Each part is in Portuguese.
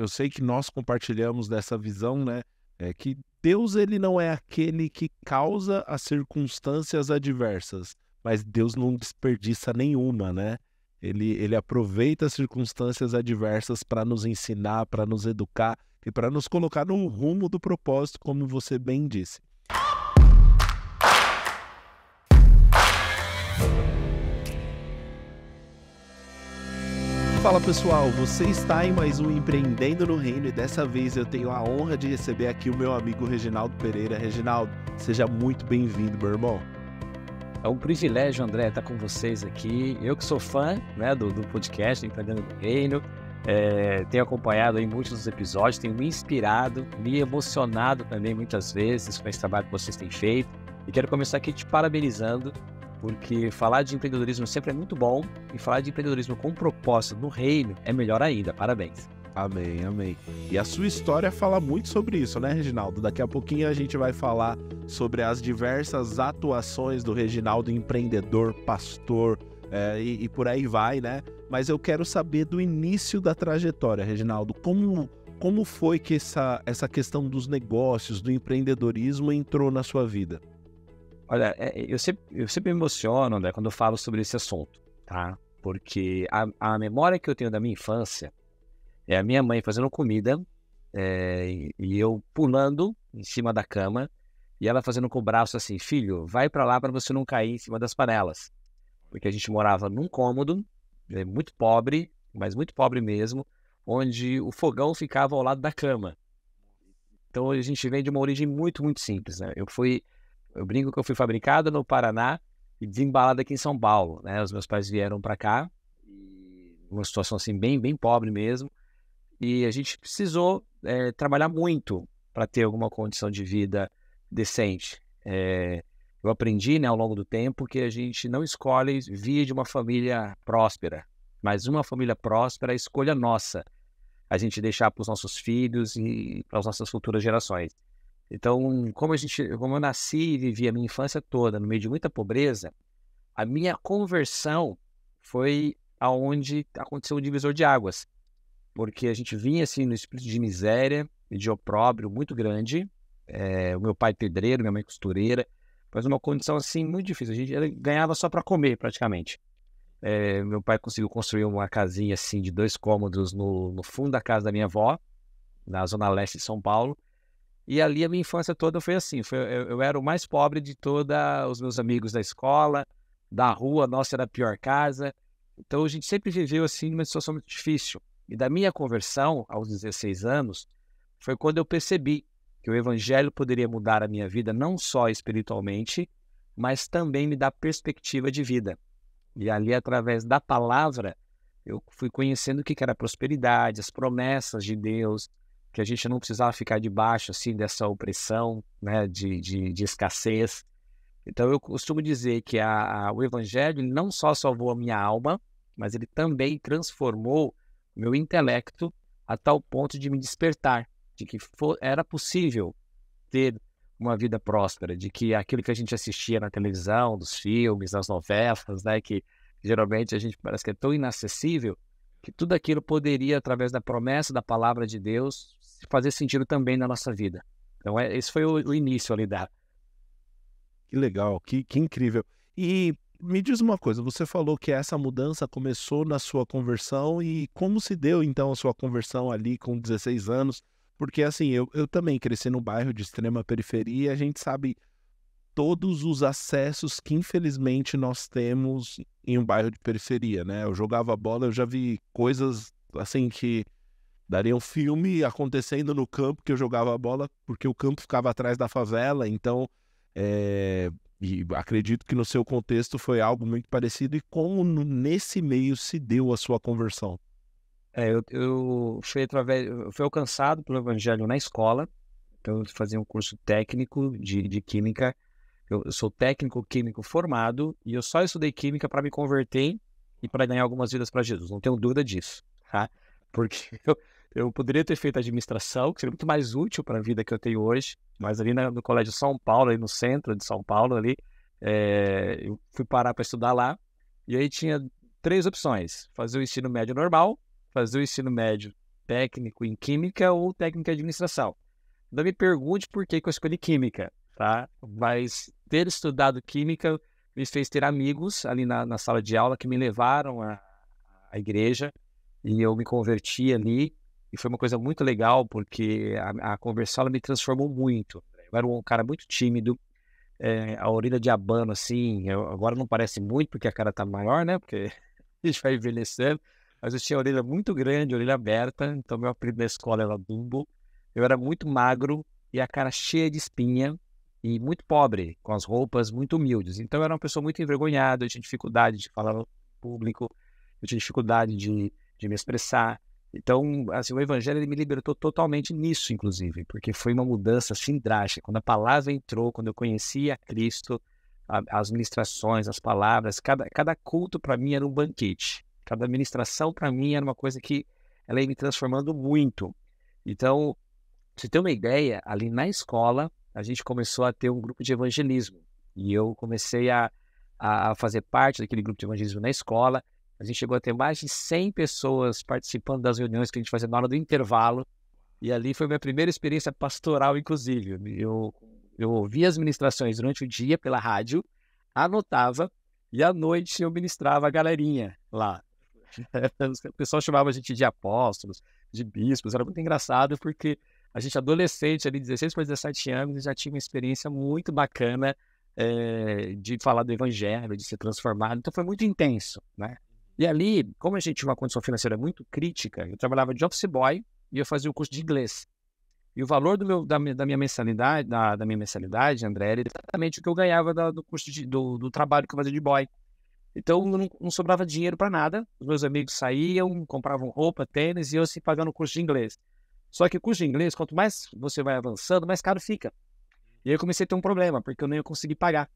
eu sei que nós compartilhamos dessa visão, né? É que Deus ele não é aquele que causa as circunstâncias adversas, mas Deus não desperdiça nenhuma, né? Ele, ele aproveita as circunstâncias adversas para nos ensinar, para nos educar e para nos colocar no rumo do propósito, como você bem disse. Fala pessoal, você está em mais um Empreendendo no Reino e dessa vez eu tenho a honra de receber aqui o meu amigo Reginaldo Pereira. Reginaldo, seja muito bem-vindo, meu irmão. É um privilégio, André, estar com vocês aqui. Eu que sou fã né, do, do podcast Empreendendo no Reino, é, tenho acompanhado aí muitos dos episódios, tenho me inspirado, me emocionado também muitas vezes com esse trabalho que vocês têm feito. E quero começar aqui te parabenizando porque falar de empreendedorismo sempre é muito bom e falar de empreendedorismo com proposta no reino é melhor ainda. Parabéns. Amém, amém. E a sua história fala muito sobre isso, né, Reginaldo? Daqui a pouquinho a gente vai falar sobre as diversas atuações do Reginaldo, empreendedor, pastor é, e, e por aí vai, né? Mas eu quero saber do início da trajetória, Reginaldo. Como como foi que essa, essa questão dos negócios, do empreendedorismo entrou na sua vida? Olha, é, é, eu sempre, eu sempre me emociono quando eu falo sobre esse assunto, tá? Porque a, a memória que eu tenho da minha infância é a minha mãe fazendo comida é, e eu pulando em cima da cama e ela fazendo com o braço assim, filho, vai para lá para você não cair em cima das panelas. Porque a gente morava num cômodo, é, muito pobre, mas muito pobre mesmo, onde o fogão ficava ao lado da cama. Então a gente vem de uma origem muito, muito simples. Né? Eu fui eu brinco que eu fui fabricado no Paraná e desembalado aqui em São Paulo, né? Os meus pais vieram para cá, uma situação assim bem, bem pobre mesmo, e a gente precisou é, trabalhar muito para ter alguma condição de vida decente. É, eu aprendi, né, ao longo do tempo, que a gente não escolhe via de uma família próspera, mas uma família próspera é escolha nossa. A gente deixar para os nossos filhos e para as nossas futuras gerações. Então, como, a gente, como eu nasci e vivi a minha infância toda no meio de muita pobreza, a minha conversão foi aonde aconteceu o divisor de águas. Porque a gente vinha assim no espírito de miséria e de opróbrio muito grande. É, o meu pai pedreiro, minha mãe costureira, mas uma condição assim muito difícil. A gente ganhava só para comer praticamente. É, meu pai conseguiu construir uma casinha assim de dois cômodos no, no fundo da casa da minha avó, na zona leste de São Paulo. E ali a minha infância toda foi assim. Foi, eu, eu, era o mais pobre de todos os meus amigos da escola, da rua, nossa era a pior casa. Então a gente sempre viveu assim numa situação muito difícil. E da minha conversão aos 16 anos, foi quando eu percebi que o evangelho poderia mudar a minha vida não só espiritualmente, mas também me dar perspectiva de vida. E ali através da palavra, eu fui conhecendo o que era prosperidade, as promessas de Deus, que a gente não precisava ficar debaixo assim dessa opressão, né, de, de, de escassez. Então eu costumo dizer que a, a, o evangelho não só salvou a minha alma, mas ele também transformou meu intelecto a tal ponto de me despertar, de que for, era possível ter uma vida próspera, de que aquilo que a gente assistia na televisão, dos filmes, das novelas, né, que geralmente a gente parece que é tão inacessível, que tudo aquilo poderia, através da promessa da palavra de Deus, fazer sentido também na nossa vida. Então, é, esse foi o, o início ali da. Que legal, que, que incrível. E me diz uma coisa, você falou que essa mudança começou na sua conversão e como se deu então a sua conversão ali com 16 anos? Porque assim, eu, eu também cresci num bairro de extrema periferia, a gente sabe todos os acessos que infelizmente nós temos em um bairro de periferia, né? Eu jogava bola, eu já vi coisas assim que Daria um filme acontecendo no campo que eu jogava a bola, porque o campo ficava atrás da favela, então. É... E acredito que no seu contexto foi algo muito parecido. E como nesse meio se deu a sua conversão? É, eu, eu fui, através, eu fui alcançado pelo evangelho na escola. Então, eu fazia um curso técnico de, de química. Eu, eu sou técnico químico formado e eu só estudei química para me converter e para ganhar algumas vidas para Jesus. Não tenho dúvida disso, tá? Porque eu, eu poderia ter feito administração, que seria muito mais útil para a vida que eu tenho hoje, mas ali no Colégio São Paulo, ali no centro de São Paulo, ali, é, eu fui parar para estudar lá, e aí tinha três opções: fazer o ensino médio normal, fazer o ensino médio técnico em química ou técnico em administração. Não me pergunte por que, que eu escolhi química, tá? Mas ter estudado química me fez ter amigos ali na, na sala de aula que me levaram à, à igreja e eu me converti ali e foi uma coisa muito legal, porque a, a conversão me transformou muito. Eu era um cara muito tímido, é, a orelha de abano, assim, eu, agora não parece muito, porque a cara tá maior, né? Porque a gente vai envelhecendo. Mas eu tinha a orelha muito grande, a orelha aberta, então meu apelido na escola era Dumbo. Eu era muito magro e a cara cheia de espinha e muito pobre, com as roupas muito humildes. Então eu era uma pessoa muito envergonhada, eu tinha dificuldade de falar no público, eu tinha dificuldade de, de me expressar. Então, assim, o evangelho ele me libertou totalmente nisso, inclusive, porque foi uma mudança assim drástica. Quando a palavra entrou, quando eu conhecia Cristo, a, as ministrações, as palavras, cada, cada culto para mim era um banquete. Cada ministração para mim era uma coisa que ela ia me transformando muito. Então, você tem uma ideia, ali na escola, a gente começou a ter um grupo de evangelismo. E eu comecei a, a fazer parte daquele grupo de evangelismo na escola. A gente chegou a ter mais de 100 pessoas participando das reuniões que a gente fazia na hora do intervalo. E ali foi minha primeira experiência pastoral, inclusive. Eu, eu ouvia as ministrações durante o dia pela rádio, anotava, e à noite eu ministrava a galerinha lá. o pessoal chamava a gente de apóstolos, de bispos. Era muito engraçado porque a gente adolescente, ali 16 para 17 anos, já tinha uma experiência muito bacana é, de falar do evangelho, de ser transformado. Então foi muito intenso, né? E ali, como a gente tinha uma condição financeira muito crítica, eu trabalhava de office boy e eu fazia o curso de inglês. E o valor do meu, da, da minha mensalidade, da, da, minha mensalidade, André, era exatamente o que eu ganhava da, do curso de, do, do, trabalho que eu fazia de boy. Então não, não sobrava dinheiro para nada. Os meus amigos saíam, compravam roupa, tênis e eu se assim, pagando o curso de inglês. Só que o curso de inglês, quanto mais você vai avançando, mais caro fica. E aí eu comecei a ter um problema, porque eu não ia conseguir pagar.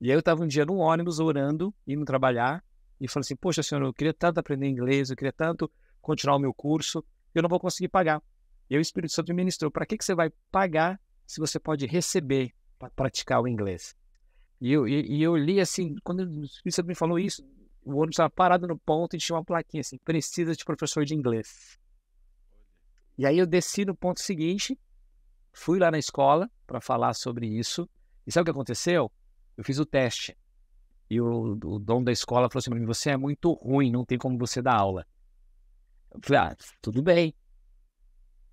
E aí eu estava um dia no ônibus orando, indo trabalhar, e falou assim: Poxa, senhor, eu queria tanto aprender inglês, eu queria tanto continuar o meu curso, eu não vou conseguir pagar. E o Espírito Santo me ministrou: Para que, que você vai pagar se você pode receber para praticar o inglês? E eu, e, e eu li assim, quando o Espírito Santo me falou isso, o ônibus estava parado no ponto e tinha uma plaquinha assim: Precisa de professor de inglês. E aí eu desci no ponto seguinte, fui lá na escola para falar sobre isso. E sabe o que aconteceu? Eu fiz o teste. E o, o dono da escola falou assim mim: você é muito ruim, não tem como você dar aula. Eu falei: ah, tudo bem.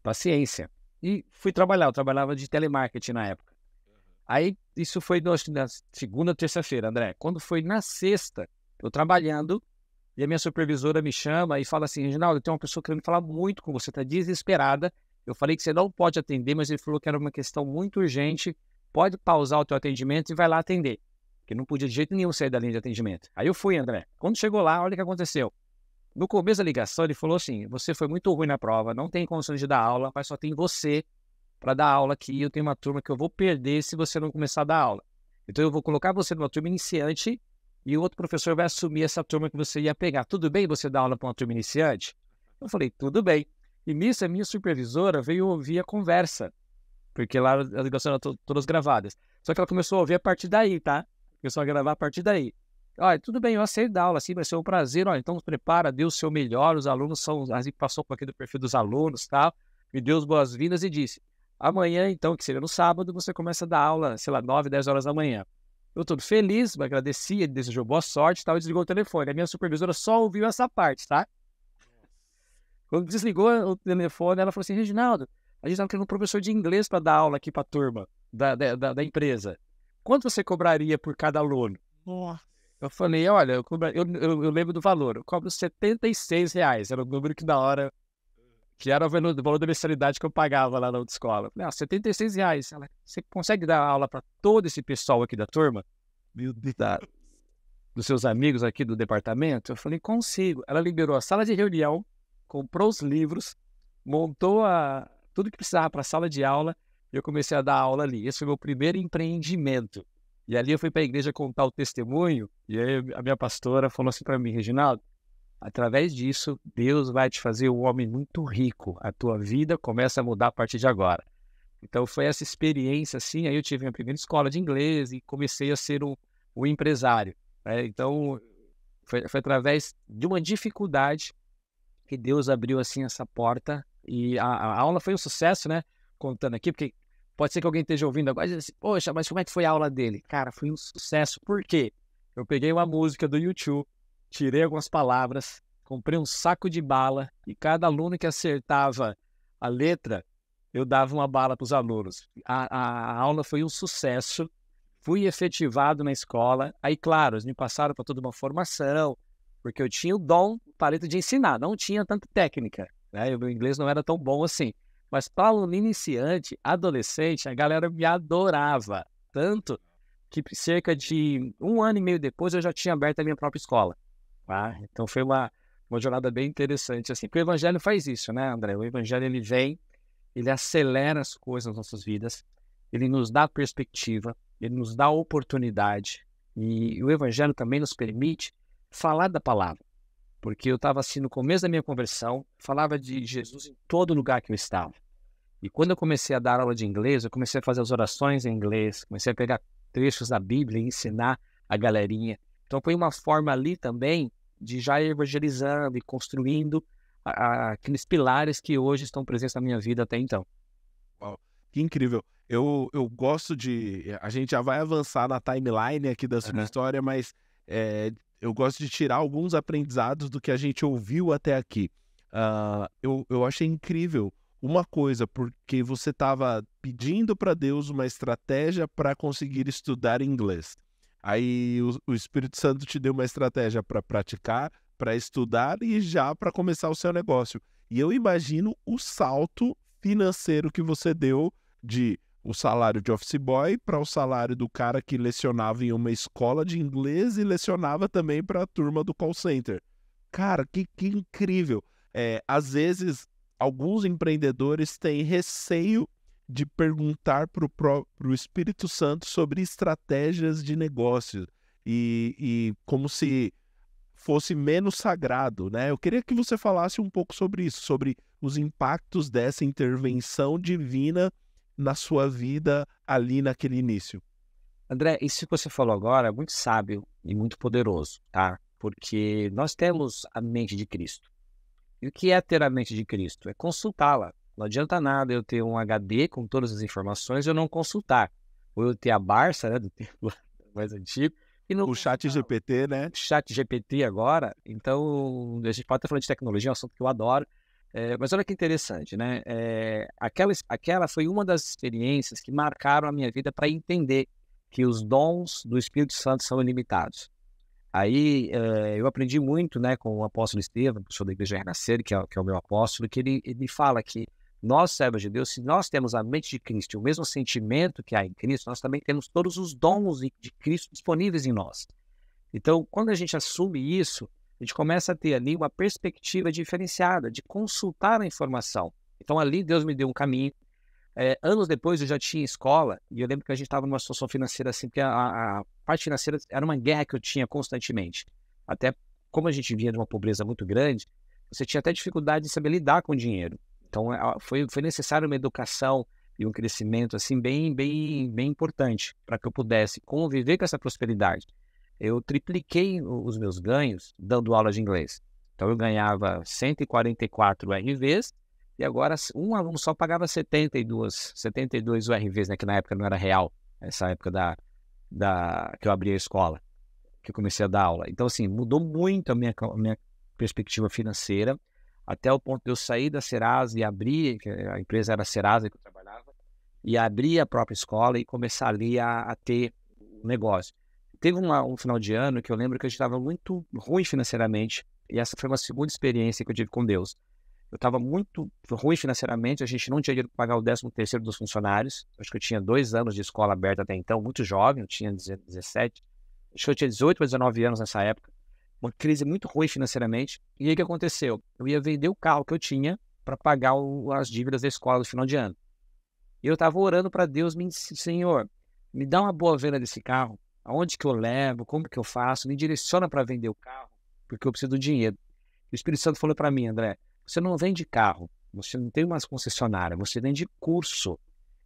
Paciência. E fui trabalhar. Eu trabalhava de telemarketing na época. Aí, isso foi na segunda, terça-feira, André. Quando foi na sexta, eu trabalhando, e a minha supervisora me chama e fala assim: Reginaldo, tem uma pessoa querendo falar muito com você, tá desesperada. Eu falei que você não pode atender, mas ele falou que era uma questão muito urgente. Pode pausar o teu atendimento e vai lá atender que não podia de jeito nenhum sair da linha de atendimento. Aí eu fui, André. Quando chegou lá, olha o que aconteceu. No começo da ligação, ele falou assim: Você foi muito ruim na prova, não tem condições de dar aula, mas só tem você para dar aula aqui. Eu tenho uma turma que eu vou perder se você não começar a dar aula. Então eu vou colocar você numa turma iniciante e o outro professor vai assumir essa turma que você ia pegar. Tudo bem você dar aula para uma turma iniciante? Eu falei: Tudo bem. E nisso a minha supervisora veio ouvir a conversa, porque lá as ligações eram todas gravadas. Só que ela começou a ouvir a partir daí, tá? Eu a gravar a partir daí. Olha, tudo bem, eu aceito dar aula, assim, vai ser um prazer. Olha, então prepara, dê o seu melhor. Os alunos são, a gente passou por aqui do perfil dos alunos, tal. Tá? Me deu as boas-vindas e disse: amanhã, então, que seria no sábado, você começa a dar aula, sei lá, 9, 10 horas da manhã. Eu todo feliz, me agradeci, ele desejou boa sorte e tal, desligou o telefone. A minha supervisora só ouviu essa parte, tá? Quando desligou o telefone, ela falou assim: Reginaldo, a gente tava tá querendo um professor de inglês para dar aula aqui para a turma da, da, da, empresa quanto você cobraria por cada aluno? Nossa. Eu falei, olha, eu, cobra... eu, eu, eu, lembro do valor, eu cobro 76 reais. Era o número que na hora, que era o valor da mensalidade que eu pagava lá na outra escola. Eu falei, ah, 76 reais. Ela, você consegue dar aula para todo esse pessoal aqui da turma? Meu Deus. Da, dos seus amigos aqui do departamento? Eu falei, consigo. Ela liberou a sala de reunião, comprou os livros, montou a, tudo que precisava para a sala de aula eu comecei a dar aula ali. Esse foi meu primeiro empreendimento. E ali eu fui para a igreja contar o testemunho, e aí a minha pastora falou assim para mim, Reginaldo, através disso, Deus vai te fazer um homem muito rico. A tua vida começa a mudar a partir de agora. Então foi essa experiência, assim, aí eu tive minha primeira escola de inglês e comecei a ser um, o empresário. Né? Então foi, foi através de uma dificuldade que Deus abriu, assim, essa porta. E a, a aula foi um sucesso, né? Contando aqui, porque Pode ser que alguém esteja ouvindo agora e diga assim, poxa, mas como é que foi a aula dele? Cara, foi um sucesso. Por quê? Eu peguei uma música do YouTube, tirei algumas palavras, comprei um saco de bala e cada aluno que acertava a letra, eu dava uma bala para os alunos. A, a, a aula foi um sucesso, fui efetivado na escola. Aí, claro, eles me passaram para toda uma formação, porque eu tinha o dom, o talento de ensinar, não tinha tanta técnica. Né? O meu inglês não era tão bom assim. Mas para iniciante, adolescente, a galera me adorava. Tanto que cerca de um ano e meio depois eu já tinha aberto a minha própria escola. Tá? Então foi uma, uma jornada bem interessante. assim. Porque o evangelho faz isso, né, André? O evangelho ele vem, ele acelera as coisas nas nossas vidas, ele nos dá perspectiva, ele nos dá oportunidade. E o evangelho também nos permite falar da palavra. Porque eu estava assim no começo da minha conversão, falava de Jesus em todo lugar que eu estava. E quando eu comecei a dar aula de inglês, eu comecei a fazer as orações em inglês, comecei a pegar trechos da Bíblia e ensinar a galerinha. Então foi uma forma ali também de já evangelizando e construindo a, a, aqueles pilares que hoje estão presentes na minha vida até então. Uau, que incrível. Eu, eu gosto de. A gente já vai avançar na timeline aqui da sua uhum. história, mas é, eu gosto de tirar alguns aprendizados do que a gente ouviu até aqui. Uh, eu, eu achei incrível uma coisa, porque você estava pedindo para Deus uma estratégia para conseguir estudar inglês. Aí o, o, Espírito Santo te deu uma estratégia para praticar, para estudar e já para começar o seu negócio. E eu imagino o salto financeiro que você deu de o salário de office boy para o salário do cara que lecionava em uma escola de inglês e lecionava também para a turma do call center. Cara, que, que incrível! É, às vezes alguns empreendedores têm receio de perguntar para o Espírito Santo sobre estratégias de negócio e, e, como se fosse menos sagrado, né? Eu queria que você falasse um pouco sobre isso, sobre os impactos dessa intervenção divina na sua vida ali naquele início. André, isso que você falou agora é muito sábio e muito poderoso, tá? Porque nós temos a mente de Cristo. E o que é ter a mente de Cristo? É consultá-la. Não adianta nada eu ter um HD com todas as informações e eu não consultar. Ou eu ter a Barça, né, do tempo mais antigo, o chat GPT, né? O chat GPT agora. Então, a gente pode estar falando de tecnologia, é um assunto que eu adoro. É, mas olha que interessante, né? É, aquela, aquela foi uma das experiências que marcaram a minha vida para entender que os dons do Espírito Santo são ilimitados. Aí é, eu aprendi muito né, com o apóstolo Estevam, professor da Igreja Renascer, que é, que é o meu apóstolo, que ele, me fala que nós, servos de Deus, se nós temos a mente de Cristo e o mesmo sentimento que há em Cristo, nós também temos todos os dons de Cristo disponíveis em nós. Então, quando a gente assume isso, a gente começa a ter ali uma perspectiva diferenciada de consultar a informação. Então, ali Deus me deu um caminho, é, anos depois eu já tinha escola e eu lembro que a gente estava numa situação financeira assim, porque a, a, parte financeira era uma guerra que eu tinha constantemente. Até como a gente vinha de uma pobreza muito grande, você tinha até dificuldade de saber lidar com o dinheiro. Então é, foi, foi necessário uma educação e um crescimento assim bem bem bem importante para que eu pudesse conviver com essa prosperidade. Eu tripliquei os meus ganhos dando aula de inglês. Então eu ganhava 144 RVs e agora um aluno só pagava 72, 72 URVs, né, que na época não era real, essa época da, da que eu abri a escola, que eu comecei a dar aula. Então, assim, mudou muito a minha, a minha perspectiva financeira, até o ponto de eu sair da Serasa e abrir, a empresa era a Serasa que eu trabalhava, e abrir a própria escola e começar ali a, a ter um negócio. Teve uma, um final de ano que eu lembro que a gente estava muito ruim financeiramente, e essa foi uma segunda experiência que eu tive com Deus. Eu estava muito ruim financeiramente, a gente não tinha dinheiro para pagar o 13 terceiro dos funcionários. Acho que eu tinha dois anos de escola aberta até então, muito jovem, eu tinha 17. Acho que eu tinha 18 ou 19 anos nessa época. Uma crise muito ruim financeiramente. E aí o que aconteceu? Eu ia vender o carro que eu tinha para pagar o, as dívidas da escola no final de ano. E eu estava orando para Deus, me disse, Senhor, me dá uma boa venda desse carro. Aonde que eu levo? Como que eu faço? Me direciona para vender o carro, porque eu preciso do dinheiro. E o Espírito Santo falou para mim, André, você não vende carro, você não tem uma concessionária, você vende curso.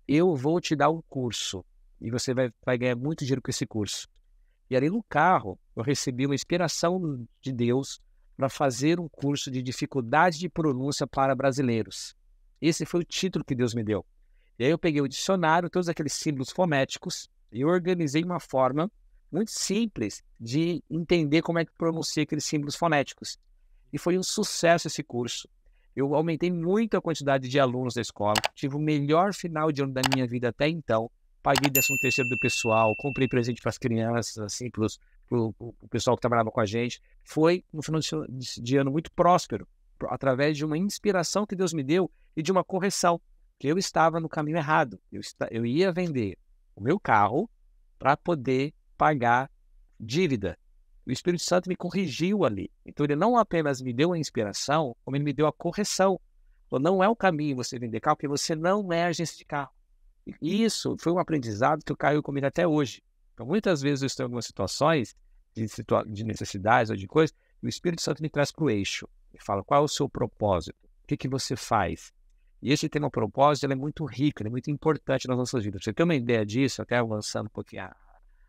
Eu vou te dar um curso e você vai, vai ganhar muito dinheiro com esse curso. E ali no carro, eu recebi uma inspiração de Deus para fazer um curso de dificuldade de pronúncia para brasileiros. Esse foi o título que Deus me deu. E aí eu peguei o dicionário, todos aqueles símbolos fonéticos, e organizei uma forma muito simples de entender como é que pronuncia aqueles símbolos fonéticos. E foi um sucesso esse curso. Eu aumentei muito a quantidade de alunos da escola, tive o melhor final de ano da minha vida até então. Paguei décimo terceiro do pessoal, comprei presente para as crianças, assim, para o pessoal que trabalhava com a gente. Foi um final de, de ano muito próspero, através de uma inspiração que Deus me deu e de uma correção, que eu estava no caminho errado. Eu, eu ia vender o meu carro para poder pagar dívida o Espírito Santo me corrigiu ali. Então, ele não apenas me deu a inspiração, como ele me deu a correção. Então, não é o caminho você vender carro, porque você não é agência de carro. E uhum. isso foi um aprendizado que caiu comigo até hoje. Então, muitas vezes eu estou em algumas situações de, situa de necessidades ou de coisas, e o Espírito Santo me traz para o eixo. e fala, qual é o seu propósito? O que, que você faz? E esse tema propósito é muito rico, é muito importante nas nossas vidas. você tem uma ideia disso, até avançando um pouquinho a,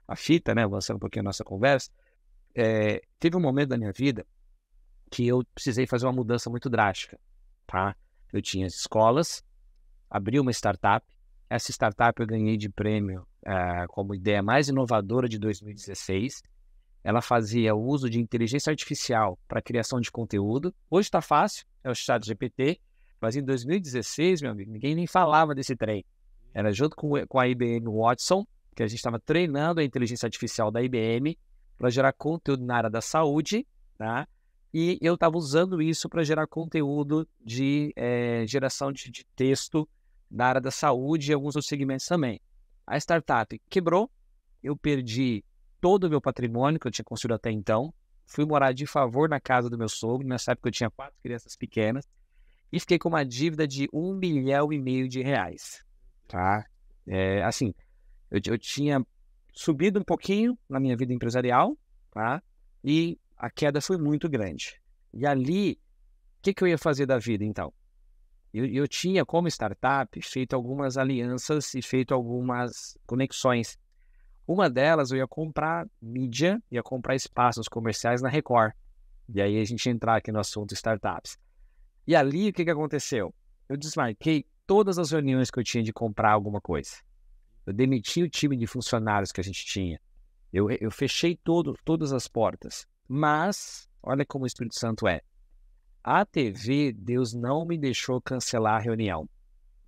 a fita, né? avançando um pouquinho a nossa conversa, é, teve um momento da minha vida que eu precisei fazer uma mudança muito drástica, tá? Eu tinha escolas, abri uma startup, essa startup eu ganhei de prêmio é, como ideia mais inovadora de 2016. Ela fazia uso de inteligência artificial para criação de conteúdo. Hoje está fácil, é o chat GPT, mas em 2016, meu amigo, ninguém nem falava desse trem. Era junto com, com a IBM Watson, que a gente estava treinando a inteligência artificial da IBM para gerar conteúdo na área da saúde, tá? E eu estava usando isso para gerar conteúdo de é, geração de, de texto na área da saúde e alguns outros segmentos também. A startup quebrou, eu perdi todo o meu patrimônio que eu tinha construído até então, fui morar de favor na casa do meu sogro, nessa época eu tinha quatro crianças pequenas, e fiquei com uma dívida de um milhão e meio de reais, tá? É, assim, eu, eu tinha subido um pouquinho na minha vida empresarial, tá? E a queda foi muito grande. E ali, o que, que, eu ia fazer da vida então? Eu, eu tinha, como startup, feito algumas alianças e feito algumas conexões. Uma delas, eu ia comprar mídia, ia comprar espaços comerciais na Record. E aí a gente entrar aqui no assunto startups. E ali, o que, que aconteceu? Eu desmarquei todas as reuniões que eu tinha de comprar alguma coisa. Eu demiti o time de funcionários que a gente tinha. Eu, eu fechei todo, todas as portas. Mas, olha como o Espírito Santo é. A TV, Deus não me deixou cancelar a reunião.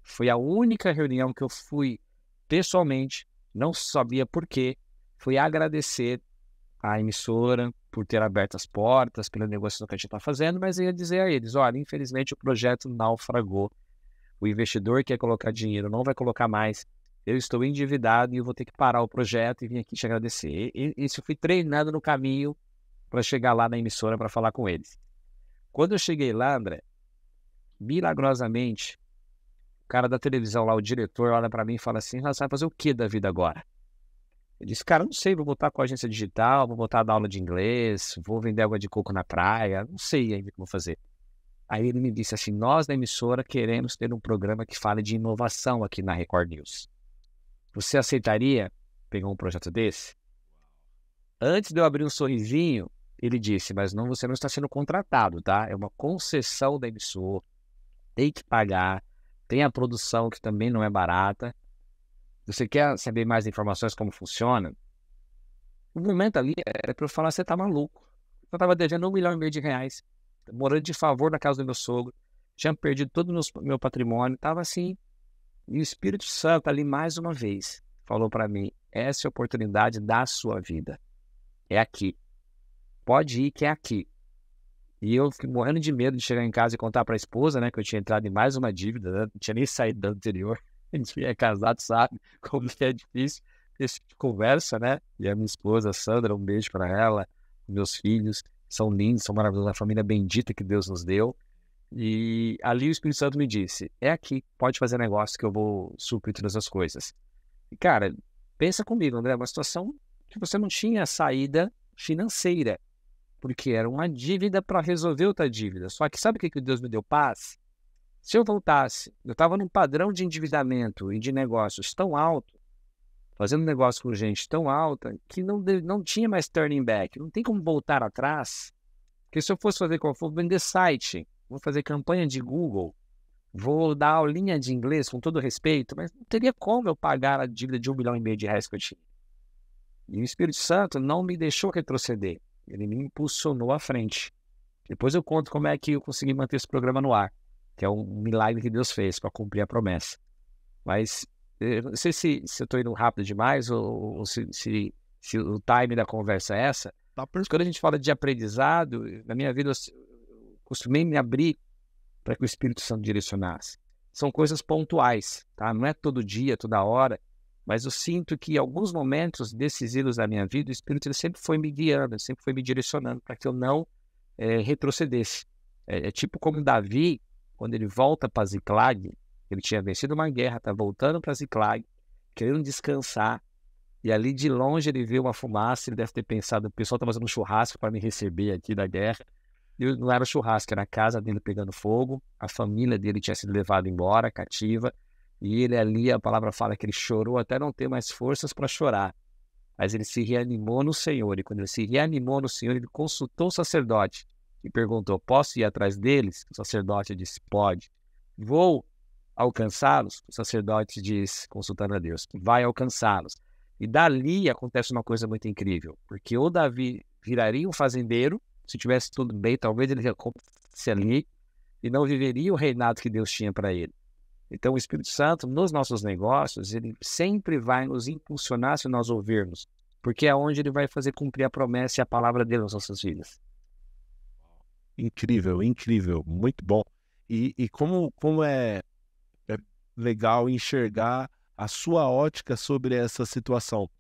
Foi a única reunião que eu fui pessoalmente, não sabia por quê, fui agradecer à emissora por ter aberto as portas, pelo negócio que a gente está fazendo, mas ia dizer a eles: olha, infelizmente o projeto naufragou. O investidor que quer colocar dinheiro não vai colocar mais eu estou endividado e eu vou ter que parar o projeto e vim aqui te agradecer. E, isso eu fui treinado no caminho para chegar lá na emissora para falar com eles. Quando eu cheguei lá, André, milagrosamente, o cara da televisão lá, o diretor, olha para mim e fala assim: você vai fazer o que da vida agora? Eu disse, cara, não sei, vou botar com a agência digital, vou botar da aula de inglês, vou vender água de coco na praia, não sei ainda o que vou fazer. Aí ele me disse assim: Nós da emissora queremos ter um programa que fale de inovação aqui na Record News. Você aceitaria pegar um projeto desse? Antes de eu abrir um sorrisinho, ele disse, mas não, você não está sendo contratado, tá? É uma concessão da emissora, tem que pagar, tem a produção que também não é barata. Você quer saber mais informações como funciona? O momento ali era para eu falar, você tá maluco. Eu tava devendo um milhão e meio de reais, morando de favor na casa do meu sogro, tinha perdido todo o meu, patrimônio, tava assim, e o Espírito Santo ali mais uma vez falou para mim: essa é a oportunidade da sua vida. É aqui. Pode ir que é aqui. E eu fiquei morrendo de medo de chegar em casa e contar para a esposa, né, que eu tinha entrado em mais uma dívida, né? não tinha nem saído da anterior. A gente é casado, sabe como é difícil esse tipo conversa, né? E a minha esposa, Sandra, um beijo para ela, meus filhos, são lindos, são maravilhosos, a família bendita que Deus nos deu. E ali o Espírito Santo me disse: é aqui, pode fazer negócio que eu vou suprir todas as coisas. E, cara, pensa comigo, André, uma situação que você não tinha saída financeira, porque era uma dívida para resolver outra dívida. Só que sabe o que, que Deus me deu paz? Se eu voltasse, eu estava num padrão de endividamento e de negócios tão alto, fazendo negócio com gente tão alta, que não, não tinha mais turning back, não tem como voltar atrás. Porque se eu fosse fazer qual for, vender site, vou fazer campanha de Google, vou dar aulinha de inglês, com todo respeito, mas não teria como eu pagar a dívida de um milhão e meio de reais que eu tinha. E o Espírito Santo não me deixou retroceder, ele me impulsionou à frente. Depois eu conto como é que eu consegui manter esse programa no ar, que é um milagre que Deus fez para cumprir a promessa. Mas eh, eu não sei se, se eu estou indo rápido demais ou, ou se, se, se o time da conversa é essa, tá quando a gente fala de aprendizado, na minha vida, Costumei me abrir para que o Espírito Santo direcionasse. São coisas pontuais, tá? Não é todo dia, toda hora, mas eu sinto que em alguns momentos decisivos da minha vida, o Espírito ele sempre foi me guiando, sempre foi me direcionando para que eu não é, retrocedesse. É, é, tipo como Davi, quando ele volta para Ziclag, ele tinha vencido uma guerra, está voltando para Ziclag, querendo descansar, e ali de longe ele vê uma fumaça, ele deve ter pensado, o pessoal está fazendo um churrasco para me receber aqui da guerra não era churrasco, era a casa dele pegando fogo, a família dele tinha sido levada embora, cativa, e ele ali, a palavra fala que ele chorou até não ter mais forças para chorar. Mas ele se reanimou no Senhor, e quando ele se reanimou no Senhor, ele consultou o sacerdote e perguntou: Posso ir atrás deles? O sacerdote disse: Pode. Vou alcançá-los? O sacerdote diz, consultando a Deus: Vai alcançá-los. E dali acontece uma coisa muito incrível, porque o Davi viraria um fazendeiro, se tivesse tudo bem, talvez ele se ali e não viveria o reinado que Deus tinha para ele. Então, o Espírito Santo, nos nossos negócios, ele sempre vai nos impulsionar se nós ouvirmos, porque é onde ele vai fazer cumprir a promessa e a palavra dele nas nossas vidas. Incrível, incrível, muito bom. E, e como, como é, é legal enxergar a sua ótica sobre essa situação.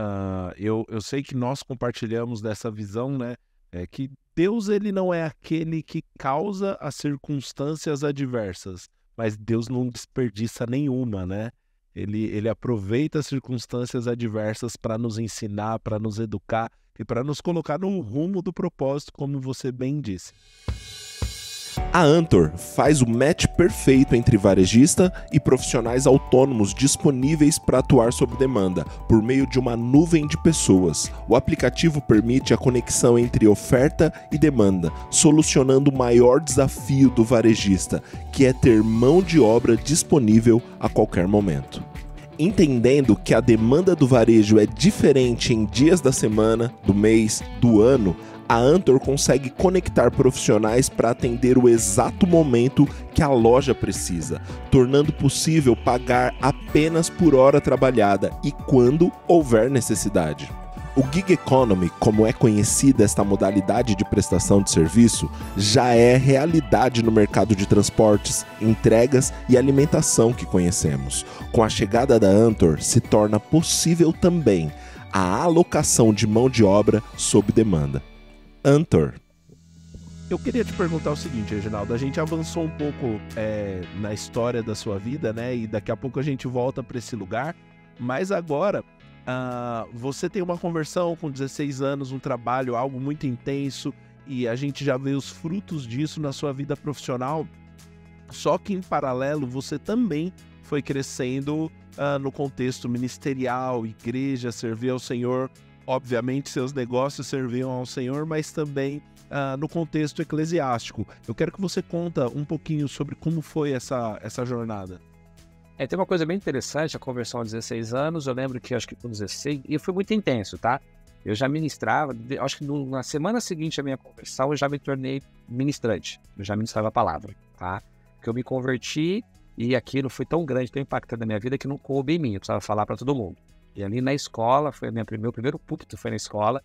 Uh, eu, eu sei que nós compartilhamos dessa visão, né? É que Deus ele não é aquele que causa as circunstâncias adversas, mas Deus não desperdiça nenhuma, né? Ele, ele aproveita as circunstâncias adversas para nos ensinar, para nos educar e para nos colocar no rumo do propósito, como você bem disse. A Antor faz o match perfeito entre varejista e profissionais autônomos disponíveis para atuar sob demanda, por meio de uma nuvem de pessoas. O aplicativo permite a conexão entre oferta e demanda, solucionando o maior desafio do varejista, que é ter mão de obra disponível a qualquer momento entendendo que a demanda do varejo é diferente em dias da semana, do mês, do ano, a Antor consegue conectar profissionais para atender o exato momento que a loja precisa, tornando possível pagar apenas por hora trabalhada e quando houver necessidade. O gig economy, como é conhecida esta modalidade de prestação de serviço, já é realidade no mercado de transportes, entregas e alimentação que conhecemos. Com a chegada da Antor, se torna possível também a alocação de mão de obra sob demanda. Antor. Eu queria te perguntar o seguinte, Reginaldo. A gente avançou um pouco é, na história da sua vida, né? E daqui a pouco a gente volta para esse lugar. Mas agora, uh, você tem uma conversão com 16 anos, um trabalho, algo muito intenso. E a gente já vê os frutos disso na sua vida profissional. Só que, em paralelo, você também foi crescendo uh, no contexto ministerial, igreja, servir ao Senhor obviamente, seus negócios serviam ao Senhor, mas também uh, no contexto eclesiástico. Eu quero que você conta um pouquinho sobre como foi essa, essa jornada. É, tem uma coisa bem interessante, a conversão aos 16 anos, eu lembro que acho que com 16, e foi muito intenso, tá? Eu já ministrava, acho que na semana seguinte à minha conversão, eu já me tornei ministrante, eu já ministrava a palavra, tá? Que eu me converti e aquilo foi tão grande, tão impactante na minha vida que não coube em mim, eu precisava falar para todo mundo. E ali na escola, foi meu primeiro púlpito foi na escola.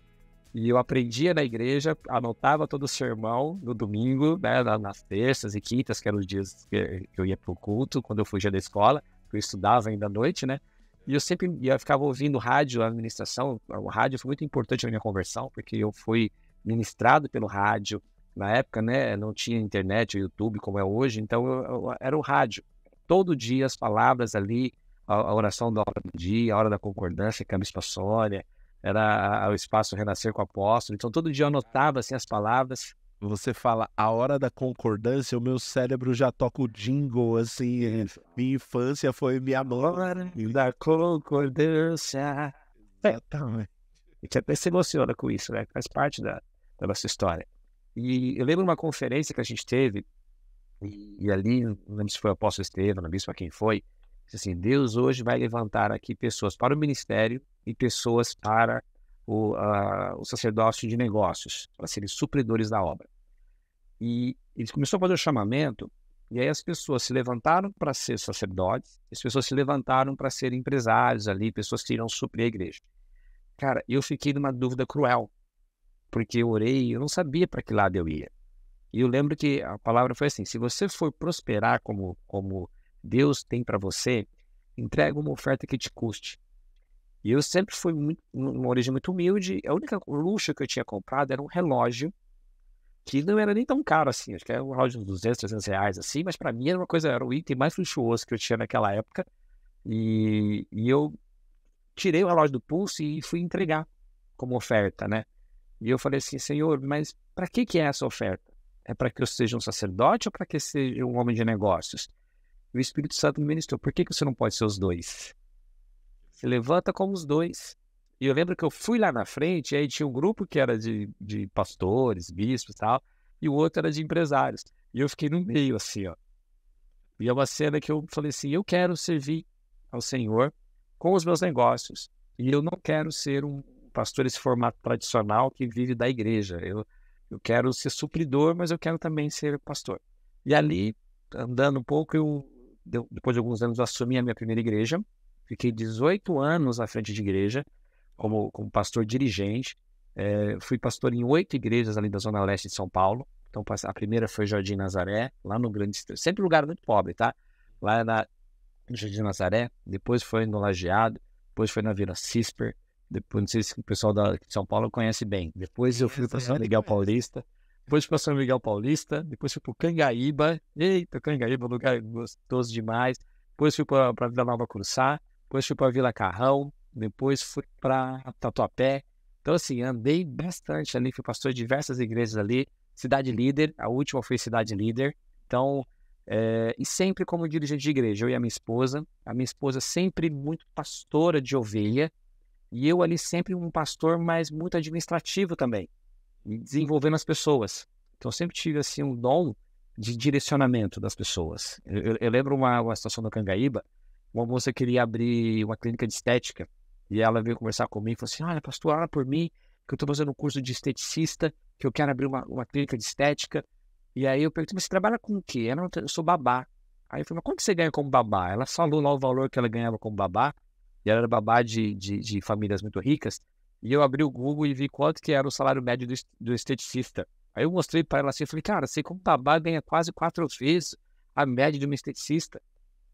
E eu aprendia na igreja, anotava todo o sermão no domingo, né, nas terças e quintas, que eram os dias que eu ia para o culto, quando eu fugia da escola, que eu estudava ainda à noite, né? E eu sempre eu ficava ouvindo rádio, a administração. O rádio foi muito importante na minha conversão, porque eu fui ministrado pelo rádio. Na época, né, não tinha internet, YouTube como é hoje, então eu, eu, era o rádio. Todo dia as palavras ali, a, a oração da hora do dia, a hora da concordância, cama é espaçória, era a, o espaço renascer com o apóstolo. Então todo dia eu anotava assim as palavras. Você fala a hora da concordância, o meu cérebro já toca o jingle assim. Minha infância foi minha hora da concordância. É. Exatamente. A gente até se emociona com isso, né? Faz parte da, da nossa história. E eu lembro uma conferência que a gente teve, e, e ali, não lembro se foi o apóstolo Estevam, não lembro para quem foi, assim, Deus hoje vai levantar aqui pessoas para o ministério e pessoas para o, a, ah, o sacerdócio de negócios, para serem supridores da obra. E ele começou a fazer o chamamento, e aí as pessoas se levantaram para ser sacerdotes, as pessoas se levantaram para ser empresários ali, pessoas que irão suprir a igreja. Cara, eu fiquei numa dúvida cruel, porque eu orei eu não sabia para que lado eu ia. E eu lembro que a palavra foi assim: se você for prosperar como, como Deus tem para você, entrega uma oferta que te custe. E eu sempre fui numa origem muito humilde. A única luxo que eu tinha comprado era um relógio que não era nem tão caro assim. Acho que era um relógio de uns 200, 300 reais assim. Mas para mim era uma coisa, era o item mais luxuoso que eu tinha naquela época. E, e eu tirei o relógio do pulso e fui entregar como oferta, né? E eu falei assim, Senhor, mas para que, que é essa oferta? É para que eu seja um sacerdote ou para que seja um homem de negócios? E o Espírito Santo me ministrou. Por que, que você não pode ser os dois? Se levanta como os dois. E eu lembro que eu fui lá na frente, e aí tinha um grupo que era de, de pastores, bispos e tal, e o outro era de empresários. E eu fiquei no meio, assim, ó. E é uma cena que eu falei assim: eu quero servir ao Senhor com os meus negócios. E eu não quero ser um pastor esse formato tradicional que vive da igreja. Eu, eu quero ser supridor, mas eu quero também ser pastor. E ali, andando um pouco, eu depois de alguns anos, eu assumi a minha primeira igreja. Fiquei 18 anos à frente de igreja, como, como pastor dirigente. É, fui pastor em oito igrejas ali da Zona Leste de São Paulo. Então, a primeira foi Jardim Nazaré, lá no Grande Sempre lugar muito pobre, tá? Lá na Jardim Nazaré, depois foi no Lajeado, depois foi na Vila Cisper, depois, não sei se o pessoal da, de São Paulo conhece bem. Depois eu fui para São Miguel Paulista depois fui para São Miguel Paulista, depois fui para Cangaíba, eita, Cangaíba, lugar gostoso demais. Depois fui para Vila Nova Cruzá, depois fui para Vila Carrão, depois fui para Tatuapé. Então, assim, andei bastante ali, fui pastor de diversas igrejas ali. Cidade Líder, a última foi Cidade Líder. Então, é, e sempre como dirigente de igreja, eu e a minha esposa. A minha esposa sempre muito pastora de ovelha. E eu ali sempre um pastor, mas muito administrativo também e desenvolvendo as pessoas. Então, eu sempre tive assim um dom de direcionamento das pessoas. Eu, eu, eu lembro uma, uma situação da Cangaíba, uma moça queria abrir uma clínica de estética e ela veio conversar comigo e falou assim: Olha, pastor, olha por mim, que eu estou fazendo um curso de esteticista, que eu quero abrir uma, uma clínica de estética. E aí eu perguntei: Mas você trabalha com o quê? Ela, eu sou babá. Aí eu falei: Mas quanto você ganha como babá? Ela falou lá o valor que ela ganhava como babá, e ela era babá de, de, de famílias muito ricas. E eu abri o Google e vi quanto que era o salário médio do, do esteticista. Aí eu mostrei para ela assim, falei, cara, sei como babá ganha quase quatro vezes a média de um esteticista.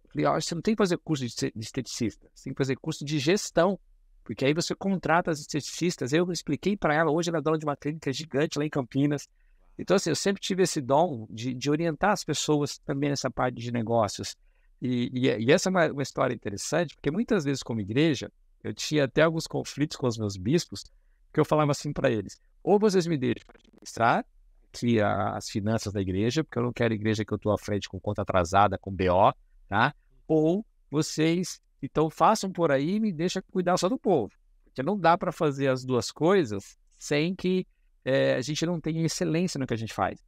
Eu falei, olha, você não tem que fazer curso de esteticista, você tem que fazer curso de gestão, porque aí você contrata as esteticistas. Eu expliquei para ela, hoje ela é dona de uma clínica gigante lá em Campinas. Então, assim, eu sempre tive esse dom de, de orientar as pessoas também nessa parte de negócios. E, e, e essa é uma, uma história interessante, porque muitas vezes, como igreja, eu tinha até alguns conflitos com os meus bispos, que eu falava assim para eles: ou vocês me deixam administrar aqui as finanças da igreja, porque eu não quero igreja que eu estou à frente com conta atrasada, com BO, tá? Ou vocês, então façam por aí e me deixam cuidar só do povo. Porque não dá para fazer as duas coisas sem que é, a gente não tenha excelência no que a gente faz.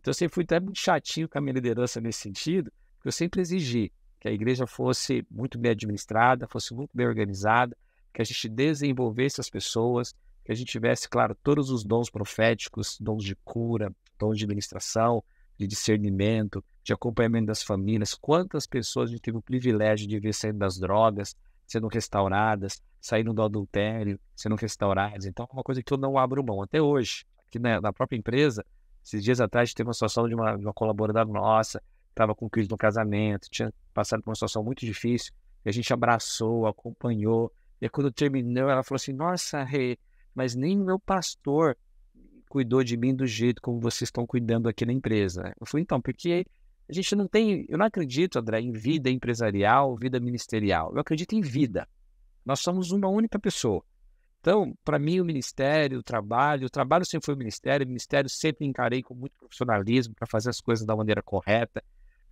Então eu sempre fui até muito chatinho com a minha liderança nesse sentido, porque eu sempre exigi que a igreja fosse muito bem administrada, fosse muito bem organizada, que a gente desenvolvesse as pessoas, que a gente tivesse, claro, todos os dons proféticos, dons de cura, dons de administração, de discernimento, de acompanhamento das famílias. Quantas pessoas a gente teve o privilégio de ver saindo das drogas, sendo restauradas, saindo do adultério, sendo restauradas. Então, é uma coisa que eu não abro mão até hoje. Aqui na, na própria empresa, esses dias atrás, teve uma situação de uma, de uma colaboradora nossa, estava com crise no casamento, tinha passado por uma situação muito difícil, e a gente abraçou, acompanhou, e quando terminou, ela falou assim: Nossa, Rê, mas nem meu pastor cuidou de mim do jeito como vocês estão cuidando aqui na empresa. Eu falei: Então, porque a gente não tem. Eu não acredito, André, em vida empresarial, vida ministerial. Eu acredito em vida. Nós somos uma única pessoa. Então, para mim, o ministério, o trabalho, o trabalho sempre foi o ministério, o ministério sempre encarei com muito profissionalismo para fazer as coisas da maneira correta.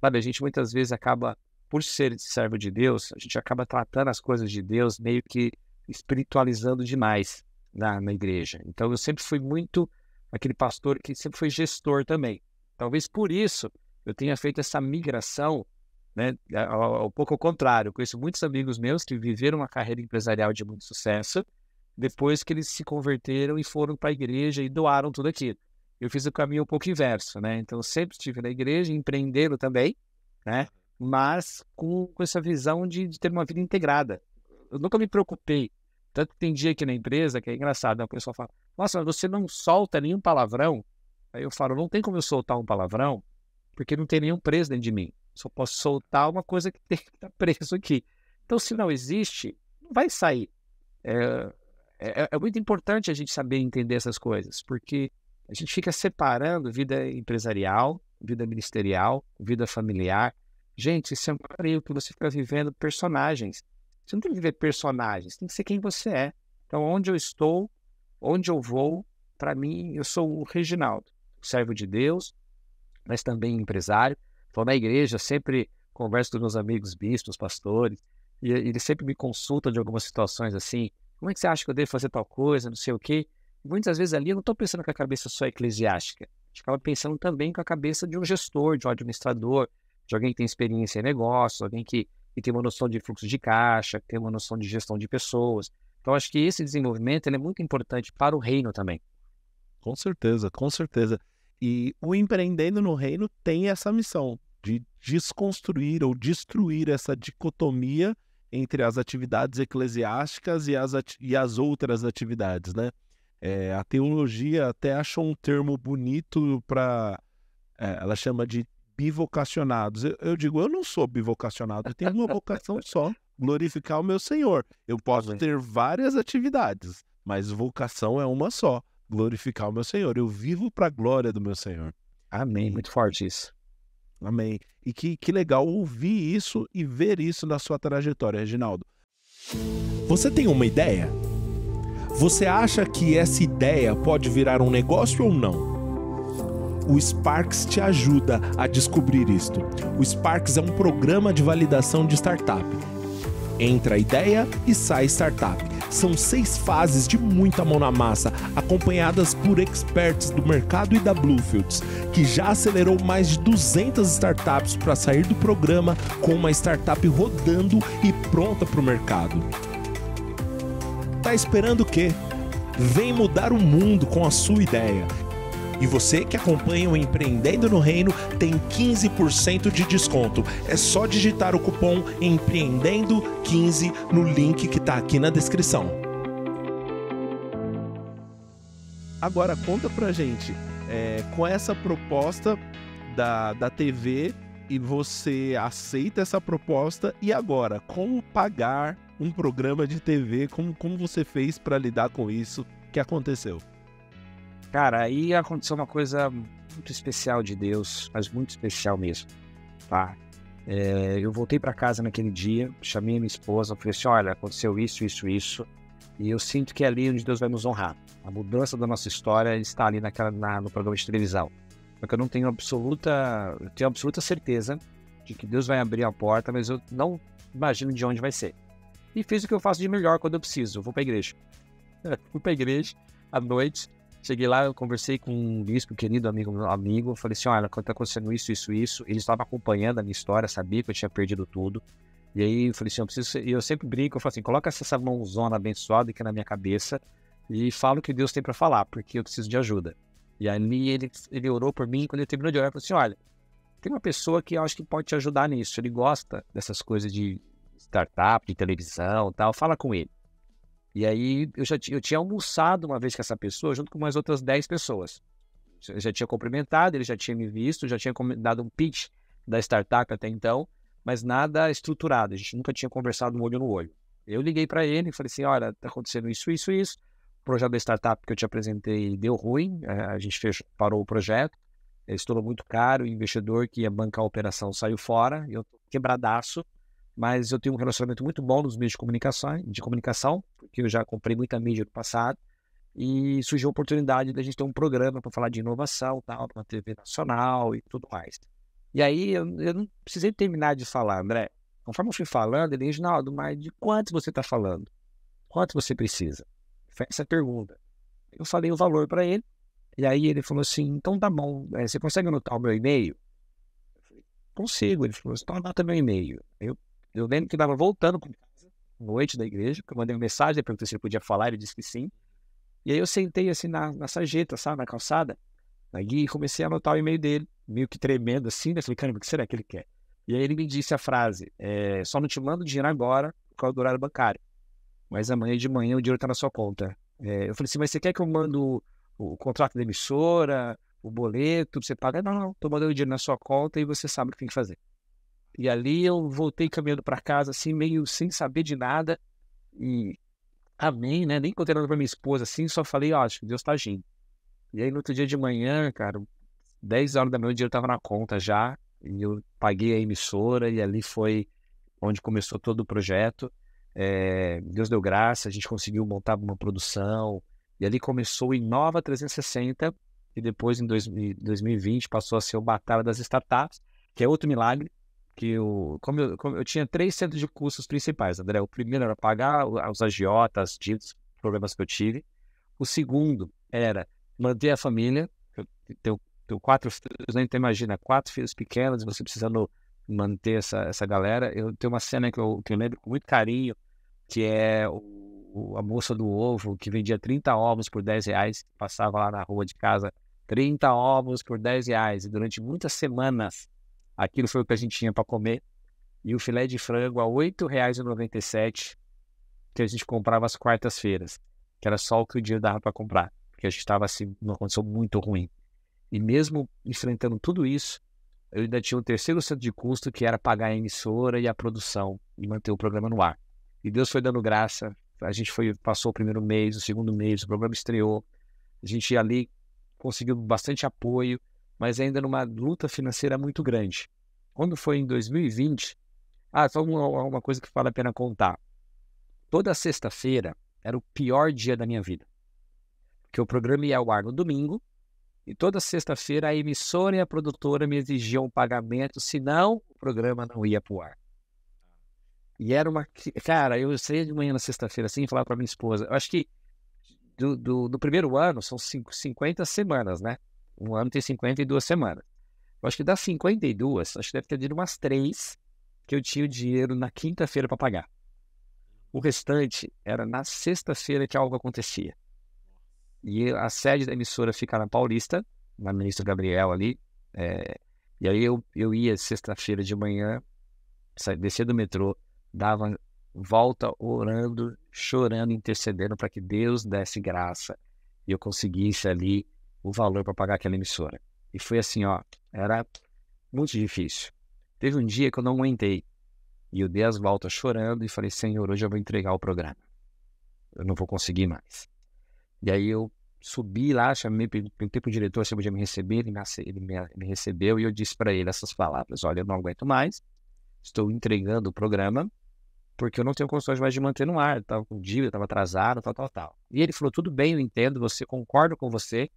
Sabe, a gente muitas vezes acaba por ser servo de Deus, a gente acaba tratando as coisas de Deus meio que espiritualizando demais na, na igreja. Então eu sempre fui muito aquele pastor que sempre foi gestor também. Talvez por isso eu tenha feito essa migração, né, ao, pouco ao contrário. Eu conheço muitos amigos meus que viveram uma carreira empresarial de muito sucesso, depois que eles se converteram e foram para a igreja e doaram tudo aquilo. Eu fiz o caminho um pouco inverso, né? Então eu sempre estive na igreja, empreendendo também, né? mas com, com essa visão de, de, ter uma vida integrada. Eu nunca me preocupei. Tanto que tem dia aqui na empresa que é engraçado, né? o pessoal fala: Nossa, mas você não solta nenhum palavrão? Aí eu falo: Não tem como eu soltar um palavrão, porque não tem nenhum preso dentro de mim. Só posso soltar uma coisa que tem que estar tá preso aqui. Então, se não existe, não vai sair. É, é, é, é muito importante a gente saber entender essas coisas, porque a gente fica separando vida empresarial, vida ministerial, vida familiar, Gente, isso é um aparelho que você fica tá vivendo personagens. Você não tem que viver personagens, tem que ser quem você é. Então, onde eu estou, onde eu vou, para mim, eu sou o Reginaldo, servo de Deus, mas também empresário. Estou na igreja, sempre converso com meus amigos bispos, pastores, e, eles sempre me consultam de algumas situações assim: como é que você acha que eu devo fazer tal coisa, não sei o quê. muitas vezes ali eu não estou pensando com a cabeça só eclesiástica, eu ficava pensando também com a cabeça de um gestor, de um administrador, de alguém que tem experiência em negócio, alguém que, que tem uma noção de fluxo de caixa, que tem uma noção de gestão de pessoas. Então, acho que esse desenvolvimento é muito importante para o reino também. Com certeza, com certeza. E o empreendendo no reino tem essa missão de desconstruir ou destruir essa dicotomia entre as atividades eclesiásticas e as, ati e as outras atividades, né? É, a teologia até achou um termo bonito para. É, ela chama de bivocacionados. Eu, eu digo, eu não sou bivocacionado, eu tenho uma vocação só, glorificar o meu Senhor. Eu posso ter várias atividades, mas vocação é uma só, glorificar o meu Senhor. Eu vivo para a glória do meu Senhor. Amém. Muito forte isso. Amém. E que, que legal ouvir isso e ver isso na sua trajetória, Reginaldo. Você tem uma ideia? Você acha que essa ideia pode virar um negócio ou não? o Sparks te ajuda a descobrir isto. O Sparks é um programa de validação de startup. Entra a ideia e sai startup. São seis fases de muita mão na massa, acompanhadas por experts do mercado e da Bluefields, que já acelerou mais de 200 startups para sair do programa com uma startup rodando e pronta para o mercado. Tá esperando o quê? Vem mudar o mundo com a sua ideia. E você que acompanha o Empreendendo no Reino tem 15% de desconto. É só digitar o cupom Empreendendo15 no link que está aqui na descrição. Agora conta pra gente, é, com essa proposta da, da TV e você aceita essa proposta, e agora? Como pagar um programa de TV? Como, como você fez para lidar com isso? que aconteceu? Cara, aí aconteceu uma coisa muito especial de Deus, mas muito especial mesmo, tá? É, eu voltei para casa naquele dia, chamei minha esposa, falei assim: olha, aconteceu isso, isso, isso, e eu sinto que é ali onde Deus vai nos honrar. A mudança da nossa história está ali naquela, na, no programa de televisão. Porque eu não tenho absoluta, eu tenho absoluta certeza de que Deus vai abrir a porta, mas eu não imagino de onde vai ser. E fiz o que eu faço de melhor quando eu preciso, eu vou para a igreja. fui para a igreja à noite, Cheguei lá, eu conversei com um bispo, um querido amigo, meu amigo. Falei assim: olha, está acontecendo isso, isso, isso. Ele estava acompanhando a minha história, sabia que eu tinha perdido tudo. E aí eu falei assim: eu preciso. E eu sempre brinco, eu falo assim: coloca essa mãozona abençoada aqui na minha cabeça e fala o que Deus tem para falar, porque eu preciso de ajuda. E ali ele, ele orou por mim. Quando ele terminou de orar, ele falou assim: olha, tem uma pessoa que eu acho que pode te ajudar nisso. Ele gosta dessas coisas de startup, de televisão tal. Fala com ele. E aí eu já eu tinha almoçado uma vez com essa pessoa, junto com mais outras 10 pessoas. Eu já tinha cumprimentado, ele já tinha me visto, já tinha dado um pitch da startup até então, mas nada estruturado. A gente nunca tinha conversado olho no olho. Eu liguei para ele e falei assim: olha, tá acontecendo isso, isso, isso. O projeto da startup que eu te apresentei deu ruim, é, a gente fechou, parou o projeto, estourou muito caro, o investidor que ia bancar a operação saiu fora, eu tô quebradaço mas eu tenho um relacionamento muito bom nos meios de comunicação, de comunicação, porque eu já comprei muita mídia no passado, e surgiu a oportunidade da gente ter um programa para falar de inovação, tal, uma TV nacional e tudo mais. E aí eu, eu não precisei terminar de falar, André. Conforme eu fui falando, ele Reginaldo, mas de quanto você está falando? Quanto você precisa? Foi essa pergunta. Eu falei o valor para ele, e aí ele falou assim, então tá bom, eh, você consegue anotar o meu e-mail? Eu falei, consigo. Ele falou, então anota meu e-mail. Eu eu lembro que eu estava voltando com casa, noite da igreja, que eu mandei uma mensagem, perguntei se ele podia falar, ele disse que sim. E aí eu sentei assim na, na sarjeta, sabe, na calçada, na guia, e comecei a anotar o e-mail dele, meio que tremendo assim, né? Falei, caramba, o que será que ele quer? E aí ele me disse a frase: é, só não te mando dinheiro agora por causa do horário bancário, mas amanhã de manhã o dinheiro está na sua conta. É, eu falei assim: mas você quer que eu mando o, o contrato da emissora, o boleto, você paga? Não, não, estou mandando o dinheiro na sua conta e você sabe o que tem que fazer. E ali eu voltei caminhando para casa, assim, meio sem saber de nada. E amém, né? Nem contei nada para minha esposa, assim, só falei, ó, oh, acho que Deus tá agindo. E aí no outro dia de manhã, cara, 10 horas da manhã o dinheiro tava na conta já. E eu paguei a emissora e ali foi onde começou todo o projeto. É, Deus deu graça, a gente conseguiu montar uma produção. E ali começou em nova 360, e depois em 2020 passou a ser o Batalha das Startups, que é outro milagre, que eu como, eu, como eu tinha três centros de custos principais, André. O primeiro era pagar os agiotas, os problemas que eu tive. O segundo era manter a família. Eu tenho, tenho quatro filhos, né? então imagina, quatro filhos pequenos, você precisando manter essa, essa galera. Eu tenho uma cena que eu, que eu lembro com muito carinho, que é o, a moça do ovo, que vendia 30 ovos por 10 reais, passava lá na rua de casa, 30 ovos por 10 reais. E durante muitas semanas Aquilo foi o que a gente tinha para comer. E o filé de frango a R$ 8,97, que a gente comprava às quartas-feiras, que era só o que o dia dava para comprar, porque a gente estava assim, numa condição muito ruim. E mesmo enfrentando tudo isso, eu ainda tinha um terceiro centro de custo, que era pagar a emissora e a produção e manter o programa no ar. E Deus foi dando graça. A gente foi passou o primeiro mês, o segundo mês, o programa estreou. A gente ali conseguiu bastante apoio mas ainda numa luta financeira muito grande. Quando foi em 2020, ah, só uma, uma coisa que vale a pena contar. Toda sexta-feira era o pior dia da minha vida, porque o programa ia ao ar no domingo e toda sexta-feira a emissora e a produtora me exigiam um pagamento, senão o programa não ia para o ar. E era uma. Cara, eu saía de manhã na sexta-feira assim e falava para minha esposa. Eu acho que do, do, do, primeiro ano são cinco, 50 semanas, né? Um ano tem 52 semanas. Eu acho que das 52, acho que deve ter tido umas três que eu tinha o dinheiro na quinta-feira para pagar. O restante era na sexta-feira que algo acontecia. E a sede da emissora fica na Paulista, na ministra Gabriel ali. É, e aí eu, eu ia sexta-feira de manhã, descia do metrô, dava volta orando, chorando, intercedendo para que Deus desse graça e eu conseguisse ali o valor para pagar aquela emissora. E foi assim, ó, era muito difícil. Teve um dia que eu não aguentei e eu dei as voltas chorando e falei, Senhor, hoje eu vou entregar o programa. Eu não vou conseguir mais. E aí eu subi lá, chamei, perguntei para o diretor se podia me receber, ele me, ele me, me recebeu e eu disse para ele essas palavras, olha, eu não aguento mais, estou entregando o programa, porque eu não tenho condições mais de manter no ar, estava com dívida, estava atrasado, tal, tal, tal. E ele falou, tudo bem, eu entendo, você concordo com você,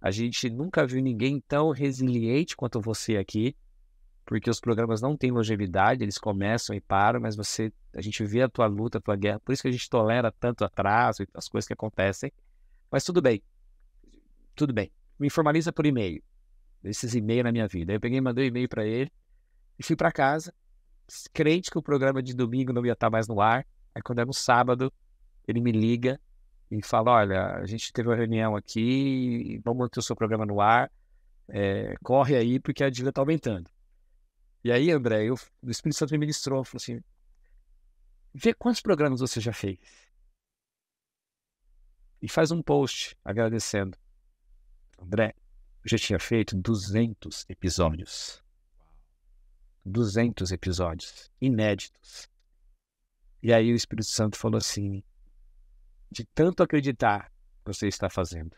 a gente nunca viu ninguém tão resiliente quanto você aqui, porque os programas não têm longevidade, eles começam e param, mas você, a gente vê a tua luta, a tua guerra, por isso que a gente tolera tanto atraso e as coisas que acontecem. Mas tudo bem, tudo bem. Me formaliza por e-mail. Esses e-mails na minha vida. Eu peguei, mandei um e-mail para ele e fui para casa, crente que o programa de domingo não ia estar tá mais no ar. Aí quando é no sábado, ele me liga e fala: olha, a gente teve uma reunião aqui, vamos manter o seu programa no ar, é, corre aí porque a dívida está aumentando. E aí, André, eu, o Espírito Santo me ministrou, falou assim: vê quantos programas você já fez e faz um post agradecendo. André, eu já tinha feito 200 episódios. 200 episódios inéditos. E aí o Espírito Santo falou assim: de tanto acreditar que você está fazendo.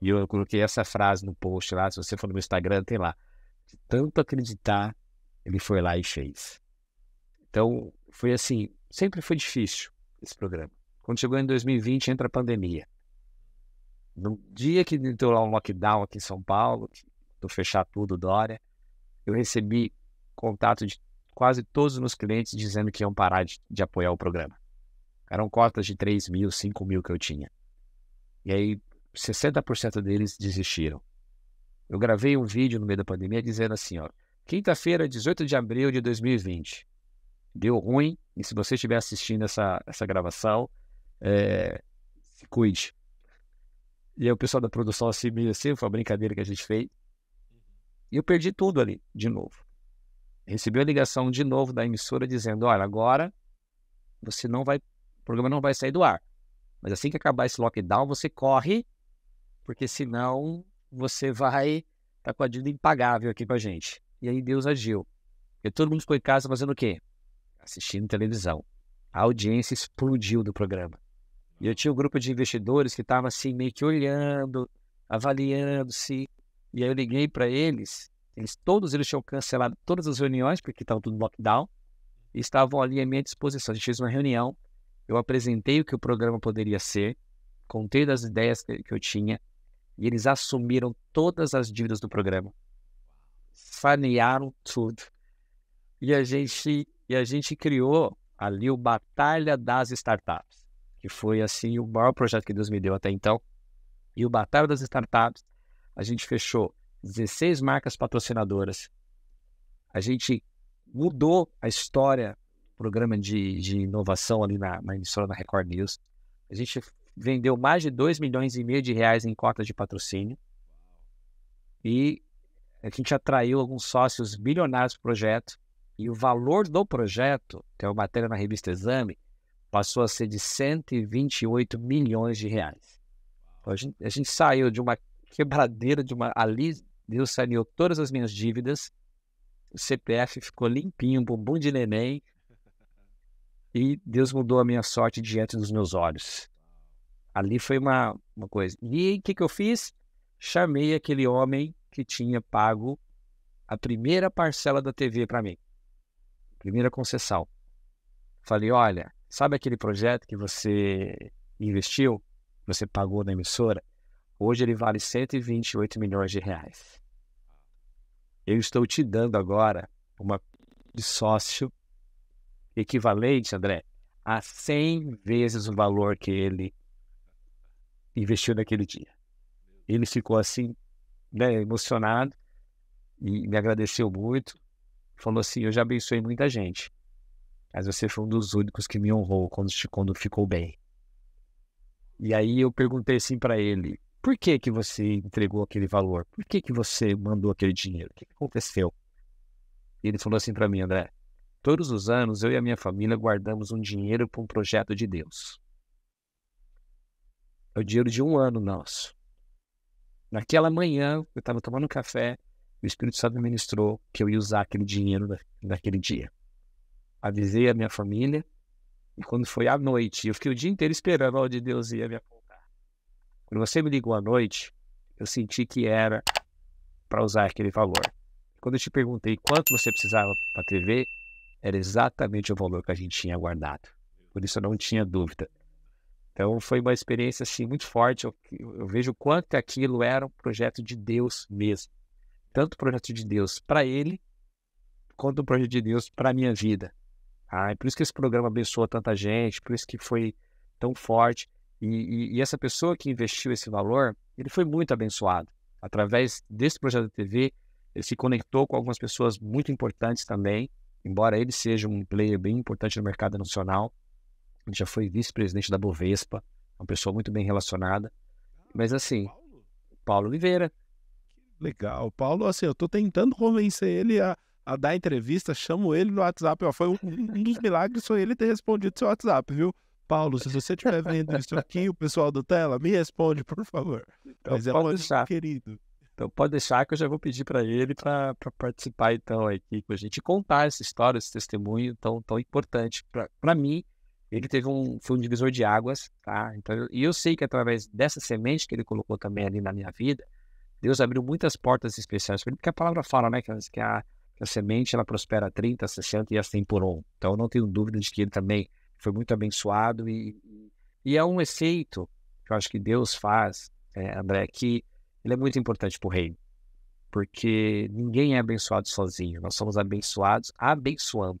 E eu coloquei essa frase no post lá, se você for no meu Instagram, tem lá. De tanto acreditar, ele foi lá e fez. Então, foi assim, sempre foi difícil esse programa. Quando chegou em 2020, entra a pandemia. No dia que entrou lá um lockdown aqui em São Paulo, do fechar tudo, Dória, eu recebi contato de quase todos os meus clientes dizendo que iam parar de, de apoiar o programa. Eram cotas de 3 mil, 5 mil que eu tinha. E aí 60% deles desistiram. Eu gravei um vídeo no meio da pandemia dizendo assim, ó, quinta-feira, 18 de abril de 2020. Deu ruim, e se você estiver assistindo essa, essa gravação, é, se cuide. E aí o pessoal da produção assim, meio assim, foi uma brincadeira que a gente fez. E eu perdi tudo ali, de novo. Recebi a ligação de novo da emissora dizendo, olha, agora você não vai programa não vai sair do ar. Mas assim que acabar esse lockdown, você corre, porque senão você vai estar tá com a dívida impagável aqui para a gente. E aí Deus agiu. Porque todo mundo ficou em casa fazendo o quê? Assistindo televisão. A audiência explodiu do programa. E eu tinha um grupo de investidores que estava assim, meio que olhando, avaliando-se. E aí eu liguei para eles. Eles todos eles tinham cancelado todas as reuniões, porque estavam tudo lockdown. E estavam ali à minha disposição. A gente fez uma reunião eu apresentei o que o programa poderia ser, contei das ideias que, eu tinha, e eles assumiram todas as dívidas do programa. Sanearam tudo. E a gente, e a gente criou ali o Batalha das Startups, que foi assim o maior projeto que Deus me deu até então. E o Batalha das Startups, a gente fechou 16 marcas patrocinadoras. A gente mudou a história programa de, de inovação ali na, na emissora, da Record News. A gente vendeu mais de 2 milhões e meio de reais em cotas de patrocínio. E a gente atraiu alguns sócios bilionários para o projeto. E o valor do projeto, que é uma matéria na revista Exame, passou a ser de 128 milhões de reais. Então, a, gente, a gente saiu de uma quebradeira, de uma. Ali Deus saneou todas as minhas dívidas. O CPF ficou limpinho, um bumbum de neném. E Deus mudou a minha sorte diante dos meus olhos. Ali foi uma, uma coisa. E o que, que eu fiz? Chamei aquele homem que tinha pago a primeira parcela da TV para mim, primeira concessão. Falei: olha, sabe aquele projeto que você investiu, você pagou na emissora? Hoje ele vale 128 milhões de reais. Eu estou te dando agora uma de sócio equivalente, André, a 100 vezes o valor que ele investiu naquele dia. Ele ficou assim, né, emocionado e me agradeceu muito. Falou assim: Eu já abençoei muita gente, mas você foi um dos únicos que me honrou quando, quando ficou bem. E aí eu perguntei assim para ele: Por que que você entregou aquele valor? Por que que você mandou aquele dinheiro? O que, que aconteceu? E ele falou assim para mim, André: Todos os anos, eu e a minha família guardamos um dinheiro para um projeto de Deus. É o dinheiro de um ano nosso. Naquela manhã, eu estava tomando café, e o Espírito Santo me ministrou que eu ia usar aquele dinheiro naquele dia. Avisei a minha família, e quando foi à noite, eu fiquei o dia inteiro esperando onde Deus ia me apontar. Quando você me ligou à noite, eu senti que era para usar aquele valor. Quando eu te perguntei quanto você precisava para a TV, era exatamente o valor que a gente tinha guardado. Por isso eu não tinha dúvida. Então foi uma experiência assim muito forte. Eu, eu vejo quanto aquilo era um projeto de Deus mesmo. Tanto projeto de Deus para ele, quanto um projeto de Deus para minha vida. Ah, é por isso que esse programa abençoou tanta gente, por isso que foi tão forte. E, e, e, essa pessoa que investiu esse valor, ele foi muito abençoado. Através desse projeto da TV, ele se conectou com algumas pessoas muito importantes também, embora ele seja um player bem importante no mercado nacional, ele já foi vice-presidente da Bovespa, uma pessoa muito bem relacionada. Mas ah, assim, Paulo, Oliveira. Legal, Paulo, assim, eu estou tentando convencer ele a, a dar entrevista, chamo ele no WhatsApp, ó, foi um, um dos milagres foi ele ter respondido seu WhatsApp, viu? Paulo, se você estiver vendo isso aqui, o pessoal do Tela, me responde, por favor. Então, Mas eu é um querido. Então pode deixar que eu já vou pedir para ele para participar então aqui com a gente contar essa história, esse testemunho tão, tão importante para mim. Ele teve um foi um divisor de águas, tá? Então e eu sei que através dessa semente que ele colocou também ali na minha vida, Deus abriu muitas portas especiais para ele, porque a palavra fala, né, que a, que a, semente ela prospera 30, 60 e as tem por um. Então eu não tenho dúvida de que ele também foi muito abençoado e e é um efeito que eu acho que Deus faz, é, André, que ele é muito importante para o reino. Porque ninguém é abençoado sozinho, nós somos abençoados abençoando.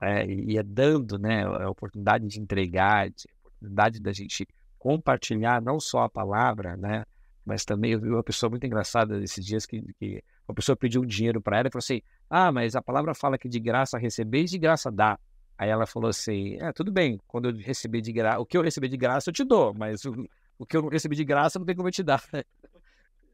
É, e é dando né, a oportunidade de entregar, de, a oportunidade da gente compartilhar não só a palavra, né, mas também eu vi uma pessoa muito engraçada esses dias que, que uma pessoa pediu um dinheiro para ela e falou assim: Ah, mas a palavra fala que de graça recebeis, de graça dá. Aí ela falou assim: É, tudo bem, quando eu receber de graça, o que eu receber de graça eu te dou, mas o, o que eu não recebi de graça não tem como eu te dar.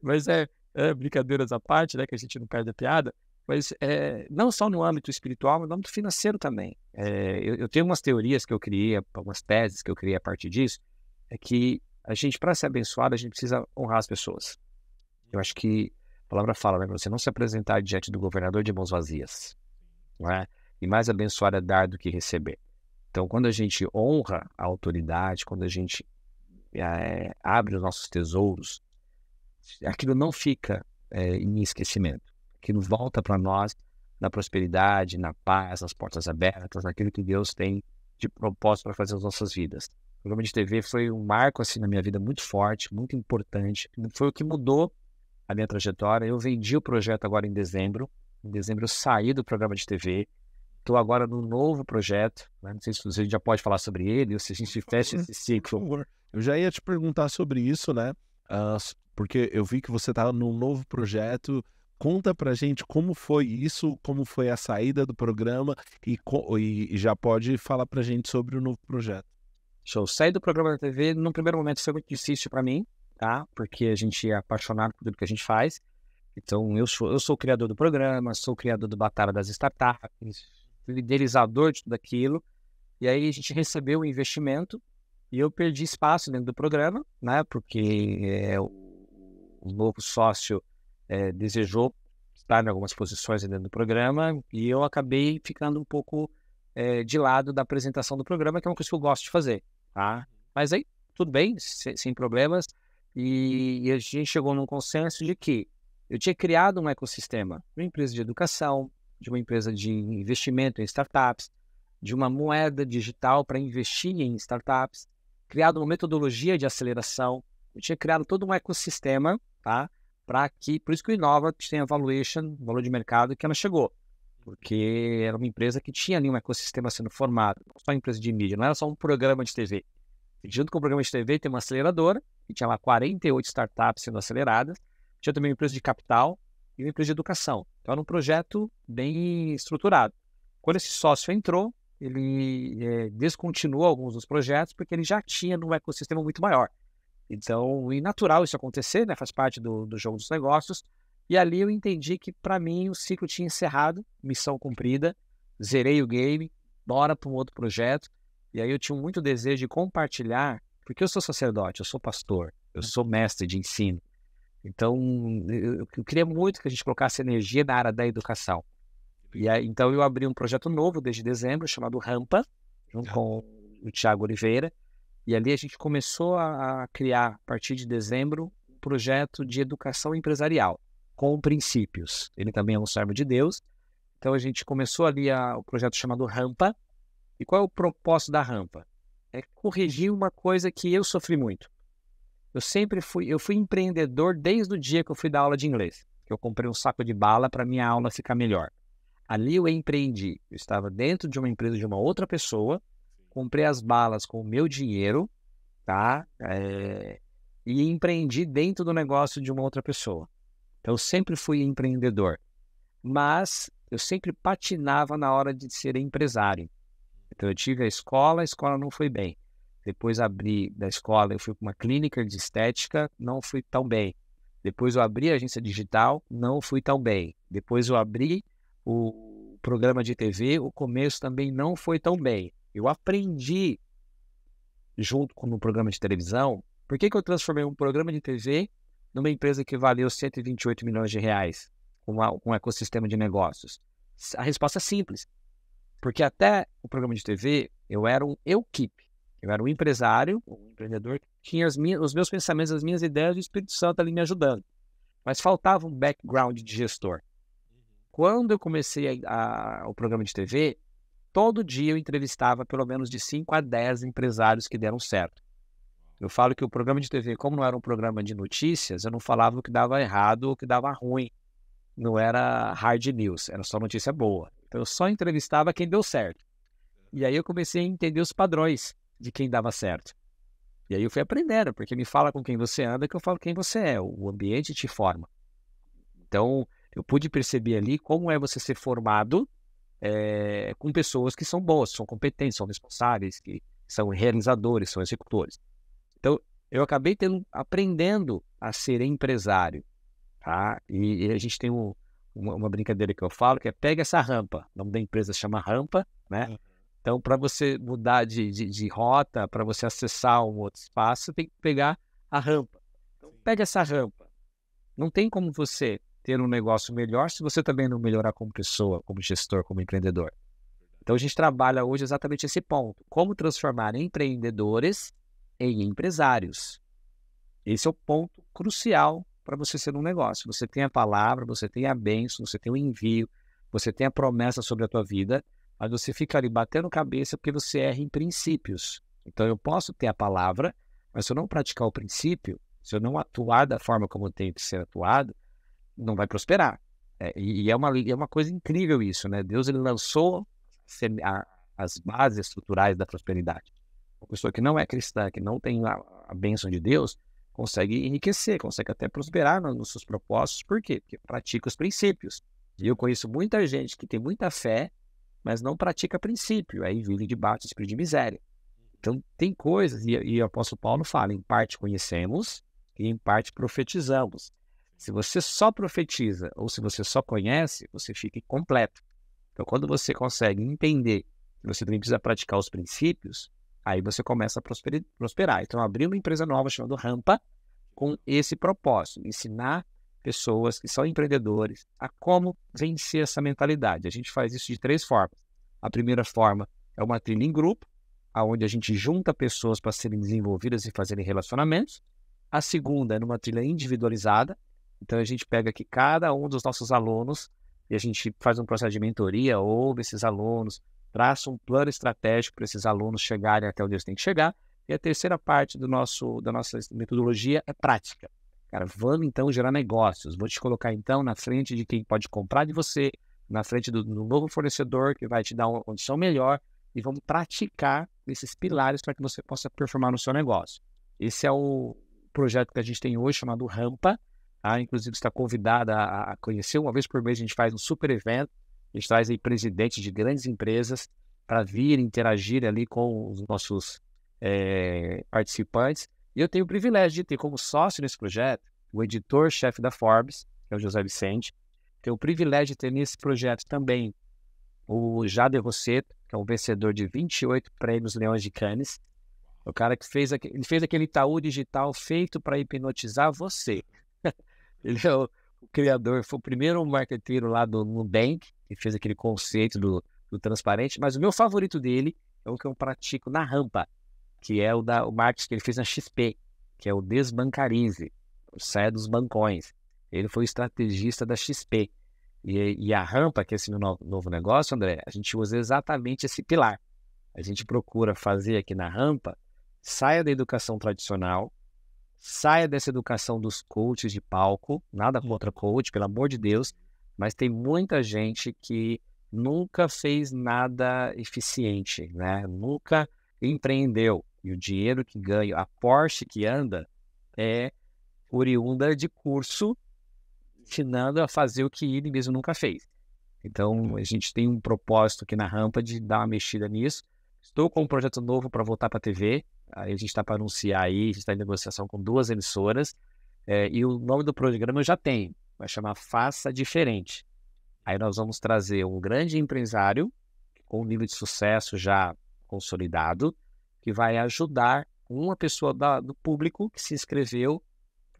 Mas é, é, brincadeiras à parte, né, que a gente não perde a piada, mas é, não só no âmbito espiritual, mas no âmbito financeiro também. É, eu, eu, tenho umas teorias que eu criei, algumas teses que eu criei a partir disso, é que a gente, para ser abençoado, a gente precisa honrar as pessoas. Eu acho que a palavra fala, né, você não se apresentar diante do governador de mãos vazias, né? E mais abençoado é dar do que receber. Então, quando a gente honra a autoridade, quando a gente é, abre os nossos tesouros, aquilo não fica é, em esquecimento. Aquilo volta para nós na prosperidade, na paz, nas portas abertas, naquilo que Deus tem de propósito para fazer as nossas vidas. O programa de TV foi um marco assim na minha vida muito forte, muito importante. Foi o que mudou a minha trajetória. Eu vendi o projeto agora em dezembro. Em dezembro eu saí do programa de TV. Estou agora num novo projeto. Né? Não sei se você já pode falar sobre ele ou se a gente fecha esse ciclo. Eu já ia te perguntar sobre isso, né? Uh, porque eu vi que você estava tá num novo projeto. Conta pra gente como foi isso, como foi a saída do programa e, e já pode falar pra gente sobre o novo projeto. Show. Sair do programa da TV, no primeiro momento, foi muito difícil para mim, tá? Porque a gente é apaixonado por tudo que a gente faz. Então, eu sou, eu sou o criador do programa, sou o criador do Batalha das Startups, liderizador de tudo aquilo. E aí, a gente recebeu o investimento e eu perdi espaço dentro do programa, né? Porque é, o, o novo sócio é, desejou estar em algumas posições dentro do programa e eu acabei ficando um pouco é, de lado da apresentação do programa, que é uma coisa que eu gosto de fazer, tá? Uhum. Mas aí tudo bem, sem, sem problemas. E, e a gente chegou num consenso de que eu tinha criado um ecossistema, uma empresa de educação, de uma empresa de investimento em startups, de uma moeda digital para investir em startups, criado uma metodologia de aceleração, eu tinha criado todo um ecossistema, tá? Para que, por isso que o Inova tem a valuation, valor de mercado, que ela chegou. Porque era uma empresa que tinha ali um ecossistema sendo formado, não só empresa de mídia, não era só um programa de TV. E junto com o programa de TV tem uma aceleradora, que tinha lá 48 startups sendo aceleradas, tinha também uma empresa de capital e uma empresa de educação. Então era um projeto bem estruturado. Quando esse sócio entrou, ele é, descontinuou alguns dos projetos porque ele já tinha num ecossistema muito maior. Então, é natural isso acontecer, né? faz parte do, do jogo dos negócios. E ali eu entendi que, para mim, o ciclo tinha encerrado, missão cumprida, zerei o game, bora para um outro projeto. E aí eu tinha muito desejo de compartilhar, porque eu sou sacerdote, eu sou pastor, eu uhum. sou mestre de ensino. Então, eu, eu queria muito que a gente colocasse energia na área da educação. E aí, então eu abri um projeto novo desde dezembro, chamado Rampa, junto tá. com o Tiago Oliveira. E ali a gente começou a, criar, a partir de dezembro, um projeto de educação empresarial, com princípios. Ele também é um servo de Deus. Então a gente começou ali a, o projeto chamado Rampa. E qual é o propósito da Rampa? É corrigir uma coisa que eu sofri muito. Eu sempre fui, eu fui empreendedor desde o dia que eu fui dar aula de inglês. Que eu comprei um saco de bala para minha aula ficar melhor. Ali eu empreendi. Eu estava dentro de uma empresa de uma outra pessoa, comprei as balas com o meu dinheiro, tá? É, e empreendi dentro do negócio de uma outra pessoa. Então eu sempre fui empreendedor, mas eu sempre patinava na hora de ser empresário. Então eu tive a escola, a escola não foi bem. Depois abri da escola, eu fui para uma clínica de estética, não fui tão bem. Depois eu abri a agência digital, não fui tão bem. Depois eu abri o programa de TV, o começo também não foi tão bem. Eu aprendi junto com o programa de televisão. Por que, que eu transformei um programa de TV numa empresa que valeu 128 milhões de reais, com um ecossistema de negócios? A resposta é simples. Porque até o programa de TV, eu era um equipe. Eu era um empresário, um empreendedor, que tinha minhas, os meus pensamentos, as minhas ideias, o Espírito Santo ali me ajudando. Mas faltava um background de gestor. Quando eu comecei a, a, o programa de TV, todo dia eu entrevistava pelo menos de 5 a 10 empresários que deram certo. Eu falo que o programa de TV, como não era um programa de notícias, eu não falava o que dava errado ou o que dava ruim. Não era hard news, era só notícia boa. Então eu só entrevistava quem deu certo. E aí eu comecei a entender os padrões de quem dava certo. E aí eu fui aprendendo, porque me fala com quem você anda que eu falo quem você é. O ambiente te forma. Então, eu pude perceber ali como é você ser formado é, com pessoas que são boas, são competentes, são responsáveis, que são realizadores, são executores. Então, eu acabei tendo, aprendendo a ser empresário, tá? E, e a gente tem um, uma, uma, brincadeira que eu falo que é pega essa rampa. O nome da empresa chama Rampa, né? Uhum. Então, para você mudar de, de, de rota, para você acessar um outro espaço, tem que pegar a rampa. Então, pega essa rampa. Não tem como você ter um negócio melhor se você também não melhorar como pessoa, como gestor, como empreendedor. Então a gente trabalha hoje exatamente esse ponto: como transformar empreendedores em empresários. Esse é o ponto crucial para você ser um negócio. Você tem a palavra, você tem a bênção, você tem o envio, você tem a promessa sobre a tua vida, mas você fica ali batendo cabeça porque você erra em princípios. Então eu posso ter a palavra, mas se eu não praticar o princípio, se eu não atuar da forma como tem que ser atuado, não vai prosperar. É, e é uma, é uma coisa incrível isso, né? Deus ele lançou as bases estruturais da prosperidade. Uma pessoa que não é cristã, que não tem a, a bênção de Deus, consegue enriquecer, consegue até prosperar nos, nos seus propósitos. Por quê? Porque pratica os princípios. E eu conheço muita gente que tem muita fé, mas não pratica princípio. Aí vive debaixo do espírito de miséria. Então, tem coisas, e, e o apóstolo Paulo fala, em parte conhecemos e em parte profetizamos. Se você só profetiza ou se você só conhece, você fica incompleto. Então, quando você consegue entender que você também precisa praticar os princípios, aí você começa a prosperar. Então, abri uma empresa nova chamada Rampa com esse propósito, ensinar pessoas que são empreendedores a como vencer essa mentalidade. A gente faz isso de três formas. A primeira forma é uma trilha em grupo, onde a gente junta pessoas para serem desenvolvidas e fazerem relacionamentos. A segunda é numa trilha individualizada, então a gente pega aqui cada um dos nossos alunos e a gente faz um processo de mentoria, ouve esses alunos, traça um plano estratégico para esses alunos chegarem até onde eles têm que chegar. E a terceira parte do nosso, da nossa metodologia é prática. Cara, vamos então gerar negócios. Vou te colocar então na frente de quem pode comprar de você, na frente do, do novo fornecedor que vai te dar uma condição melhor e vamos praticar esses pilares para que você possa performar no seu negócio. Esse é o projeto que a gente tem hoje chamado Rampa, ah, inclusive, está convidada a, conhecer. Uma vez por mês a gente faz um super evento. A gente traz aí presidentes de grandes empresas para vir interagir ali com os nossos é, participantes. E eu tenho o privilégio de ter como sócio nesse projeto o editor-chefe da Forbes, que é o José Vicente. Tenho o privilégio de ter nesse projeto também o Jader Rosseto, que é um vencedor de 28 prêmios Leões de Cannes. É o cara que fez, aquele, ele fez aquele Itaú digital feito para hipnotizar você. Ele é o, o criador, foi o primeiro marqueteiro lá do Nubank, que fez aquele conceito do, do transparente, mas o meu favorito dele é o que eu pratico na rampa, que é o da o marketing que ele fez na XP, que é o desbancarize, saia dos bancões. Ele foi o estrategista da XP. E, e a rampa, que é esse novo, novo negócio, André, a gente usa exatamente esse pilar. A gente procura fazer aqui na rampa, saia da educação tradicional, Saia dessa educação dos coaches de palco, nada hum. contra coach, pelo amor de Deus, mas tem muita gente que nunca fez nada eficiente, né? Nunca empreendeu. E o dinheiro que ganha, a Porsche que anda, é oriunda de curso ensinando a fazer o que ele mesmo nunca fez. Então, a gente tem um propósito aqui na rampa de dar uma mexida nisso. Estou com um projeto novo para voltar para a TV. Aí a gente está para anunciar aí, a gente está em negociação com duas emissoras. É, e o nome do programa eu já tenho. Vai chamar Faça Diferente. Aí nós vamos trazer um grande empresário com um nível de sucesso já consolidado, que vai ajudar uma pessoa da, do público que se inscreveu,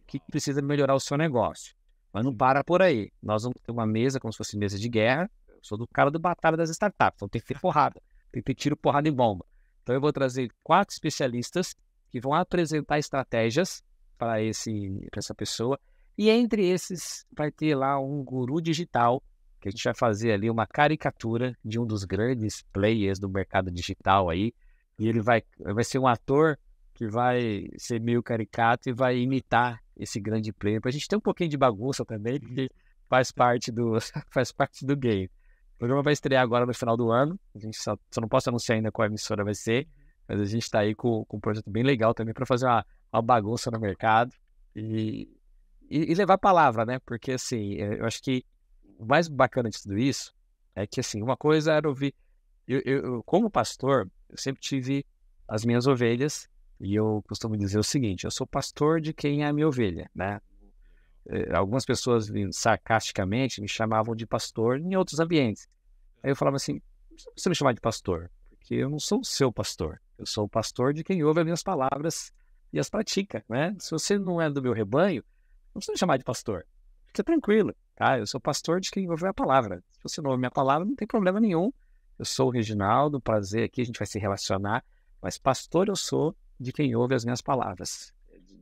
que precisa melhorar o seu negócio. Mas não para por aí. Nós vamos ter uma mesa como se fosse mesa de guerra. Eu sou do cara do batalha das startups, então tem que ter porrada. Tem que ter tiro, porrada e bomba. Então eu vou trazer quatro especialistas que vão apresentar estratégias para esse essa pessoa. E entre esses vai ter lá um guru digital, que a gente vai fazer ali uma caricatura de um dos grandes players do mercado digital aí. E ele vai, vai ser um ator que vai ser meio caricato e vai imitar esse grande player. Para a gente ter um pouquinho de bagunça também, porque faz parte do, faz parte do game. O programa vai estrear agora no final do ano. A gente só, só não posso anunciar ainda qual emissora vai ser, mas a gente está aí com, com, um projeto bem legal também para fazer uma, uma, bagunça no mercado e, e, e levar palavra, né? Porque assim, é, eu acho que o mais bacana de tudo isso é que assim, uma coisa era ouvir. Eu, eu, como pastor, eu sempre tive as minhas ovelhas e eu costumo dizer o seguinte: eu sou pastor de quem é a minha ovelha, né? Eh, algumas pessoas sarcasticamente me chamavam de pastor em outros ambientes. É. Aí eu falava assim: não você me chamar de pastor, porque eu não sou o seu pastor. Eu sou o pastor de quem ouve as minhas palavras e as pratica, né? Se você não é do meu rebanho, não precisa me chamar de pastor. Fica tranquilo, tá? Eu sou pastor de quem ouve a palavra. Se você não ouve a minha palavra, não tem problema nenhum. Eu sou o Reginaldo, prazer aqui, a gente vai se relacionar. Mas pastor eu sou de quem ouve as minhas palavras.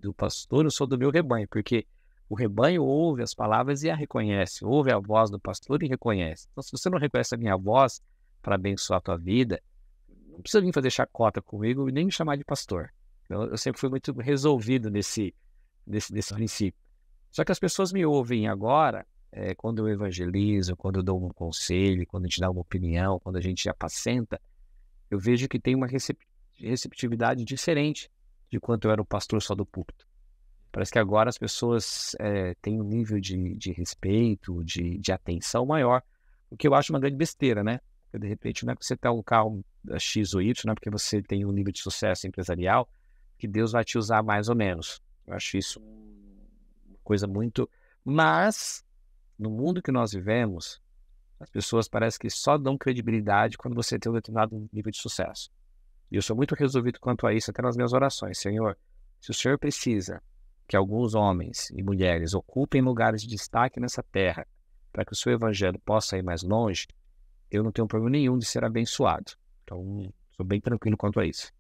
Do pastor eu sou do meu rebanho, porque o rebanho ouve as palavras e a reconhece, ouve a voz do pastor e reconhece. Então, se você não reconhece a minha voz para abençoar a tua vida, não precisa vir fazer chacota comigo e nem me chamar de pastor. Eu, então, eu sempre fui muito resolvido nesse, nesse, nesse princípio. Só que as pessoas me ouvem agora, é, quando eu evangelizo, quando eu dou um conselho, quando a gente dá uma opinião, quando a gente apacenta, eu vejo que tem uma receptividade diferente de quanto eu era o pastor só do púlpito. Parece que agora as pessoas é, têm um nível de, de respeito, de, de atenção maior, o que eu acho uma grande besteira, né? Porque, de repente, não é porque você tem tá um carro eh, X ou Y, não é porque você tem um nível de sucesso empresarial que Deus vai te usar mais ou menos. Eu acho isso uma coisa muito. Mas, no mundo que nós vivemos, as pessoas parecem que só dão credibilidade quando você tem um determinado nível de sucesso. E eu sou muito resolvido quanto a isso, até nas minhas orações. Senhor, se o senhor precisa que alguns homens e mulheres ocupem lugares de destaque nessa terra, para que o seu evangelho possa ir mais longe, eu não tenho problema nenhum de ser abençoado. Então, sou bem tranquilo quanto a isso.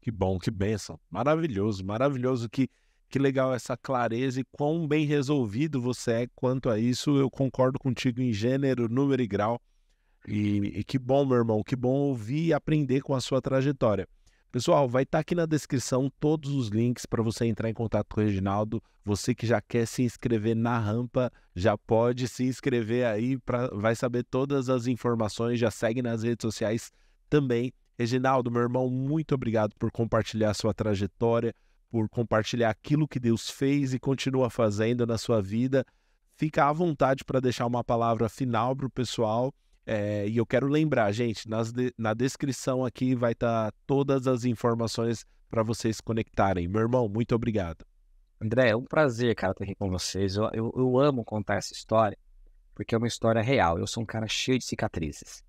Que bom, que bênção. Maravilhoso, maravilhoso. Que, que legal essa clareza e quão bem resolvido você é quanto a isso. Eu concordo contigo em gênero, número e grau. E, e que bom, meu irmão, que bom ouvir e aprender com a sua trajetória. Pessoal, vai estar tá aqui na descrição todos os links para você entrar em contato com o Reginaldo. Você que já quer se inscrever na rampa, já pode se inscrever aí, pra, vai saber todas as informações, já segue nas redes sociais também. Reginaldo, meu irmão, muito obrigado por compartilhar sua trajetória, por compartilhar aquilo que Deus fez e continua fazendo na sua vida. Fica à vontade para deixar uma palavra final para o pessoal é, e eu quero lembrar, gente, nas de, na descrição aqui vai estar tá todas as informações para vocês conectarem. Meu irmão, muito obrigado. André, é um prazer, cara, estar aqui com vocês. Eu, eu, eu amo contar essa história, porque é uma história real. Eu sou um cara cheio de cicatrizes.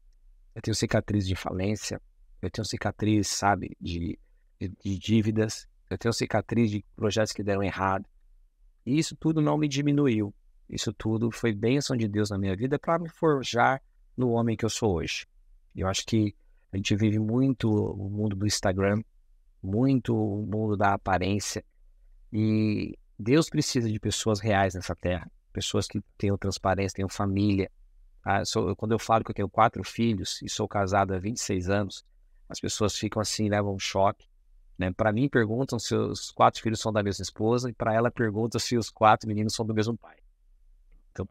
Eu tenho cicatriz de falência, eu tenho cicatriz, sabe, de, de, de dívidas, eu tenho cicatriz de projetos que deram errado. E isso tudo não me diminuiu. Isso tudo foi bênção de Deus na minha vida para me forjar no homem que eu sou hoje. Eu acho que a gente vive muito o mundo do Instagram, muito o mundo da aparência. E Deus precisa de pessoas reais nessa terra, pessoas que tenham transparência, tenham família. Ah, sou, quando eu falo que eu tenho quatro filhos e sou casado há 26 anos, as pessoas ficam assim, levam um choque. Né? Para mim, perguntam se os quatro filhos são da mesma esposa, e para ela, perguntam se os quatro meninos são do mesmo pai. Então,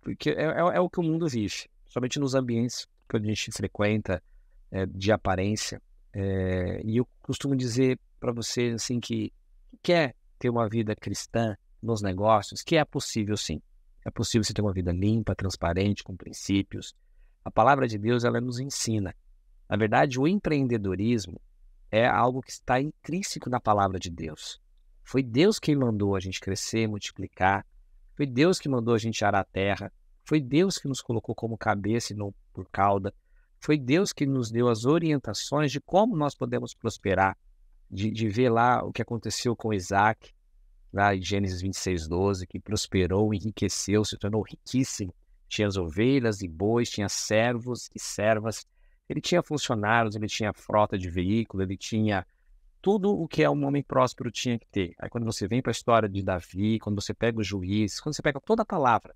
porque é, é, é o que o mundo vive somente nos ambientes que a gente frequenta, é, de aparência. É, e eu costumo dizer para você assim que quer ter uma vida cristã nos negócios, que é possível sim. É possível você ter uma vida limpa, transparente, com princípios. A palavra de Deus ela nos ensina. Na verdade, o empreendedorismo é algo que está intrínseco na palavra de Deus. Foi Deus quem mandou a gente crescer, multiplicar. Foi Deus que mandou a gente arar a terra. Foi Deus que nos colocou como cabeça e não por cauda. Foi Deus que nos deu as orientações de como nós podemos prosperar, de, de ver lá o que aconteceu com Isaac, lá em Gênesis 26, 12, que prosperou, enriqueceu, se tornou riquíssimo. Tinha as ovelhas e bois, tinha servos e servas. Ele tinha funcionários, ele tinha frota de veículo, ele tinha tudo o que é um homem próspero tinha que ter. Aí quando você vem para a história de Davi, quando você pega o juiz, quando você pega toda a palavra,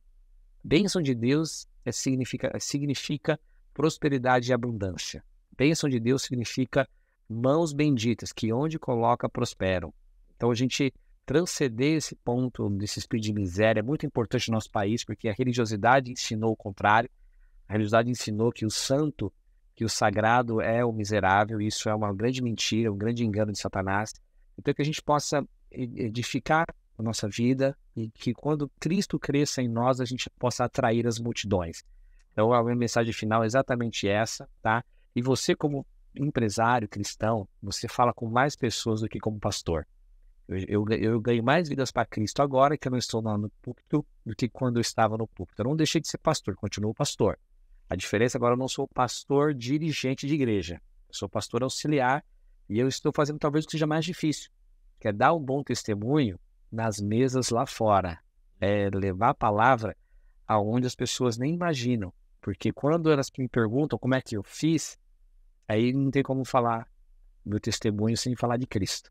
Bênção de Deus é, significa, significa prosperidade e abundância. Bênção de Deus significa mãos benditas, que onde coloca prosperam. Então a gente transcender esse ponto desse espírito de miséria é muito importante no nosso país, porque a religiosidade ensinou o contrário. A religiosidade ensinou que o santo, que o sagrado é o miserável, e isso é uma grande mentira, um grande engano de Satanás. Então que a gente possa edificar a nossa vida e que quando Cristo cresça em nós, a gente possa atrair as multidões. Então, a minha mensagem final é exatamente essa, tá? E você, como empresário cristão, você fala com mais pessoas do que como pastor. Eu, eu, eu ganho mais vidas para Cristo agora que eu não estou lá no púlpito do que quando eu estava no púlpito. Eu não deixei de ser pastor, continuo pastor. A diferença agora eu não sou pastor dirigente de igreja. Eu sou pastor auxiliar e eu estou fazendo talvez o que seja mais difícil, que é dar um bom testemunho nas mesas lá fora. É levar a palavra aonde as pessoas nem imaginam. Porque quando elas me perguntam como é que eu fiz, aí não tem como falar meu testemunho sem falar de Cristo.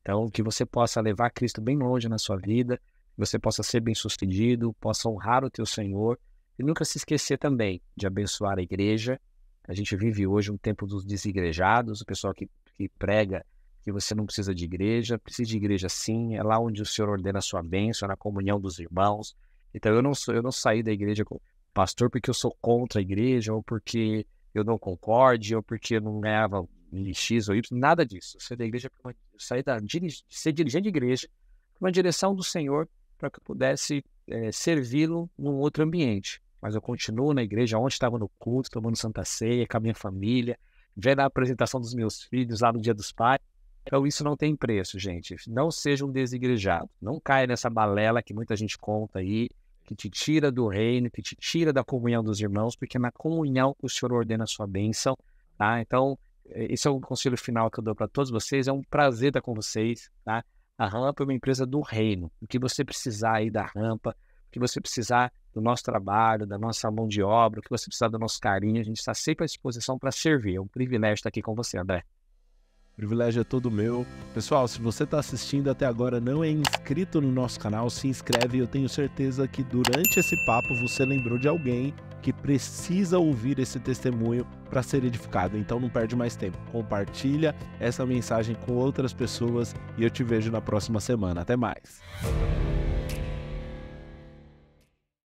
Então, que você possa levar Cristo bem longe na sua vida, que você possa ser bem sucedido, possa honrar o teu Senhor e nunca se esquecer também de abençoar a igreja. A gente vive hoje um tempo dos desigrejados, o pessoal que, que prega que você não precisa de igreja, precisa de igreja sim, é lá onde o Senhor ordena a sua bênção, é na comunhão dos irmãos. Então eu não sou, eu não saí da igreja como pastor porque eu sou contra a igreja, ou porque eu não concorde, ou porque eu não ganhava X ou Y, nada disso. Eu saí da igreja, saí da, ser dirigente de igreja, uma direção do Senhor para que eu pudesse é, servi-lo num outro ambiente. Mas eu continuo na igreja, onde estava no culto, tomando Santa Ceia, com a minha família, vendo a apresentação dos meus filhos lá no Dia dos Pais. Então, isso não tem preço, gente. Não seja um desigrejado. Não caia nessa balela que muita gente conta aí, que te tira do reino, que te tira da comunhão dos irmãos, porque é na comunhão que o Senhor ordena a sua bênção. Tá? Então, eh, esse é um conselho final que eu dou para todos vocês. É um prazer estar com vocês. Tá? A Rampa é uma empresa do reino. O que você precisar aí da Rampa, o que você precisar do nosso trabalho, da nossa mão de obra, o que você precisar do nosso carinho, a gente está sempre à disposição para servir. É um privilégio estar aqui com você, André. O privilégio é todo meu. Pessoal, se você está assistindo até agora não é inscrito no nosso canal, se inscreve. Eu tenho certeza que durante esse papo você lembrou de alguém que precisa ouvir esse testemunho para ser edificado. Então não perde mais tempo. Compartilha essa mensagem com outras pessoas e eu te vejo na próxima semana. Até mais.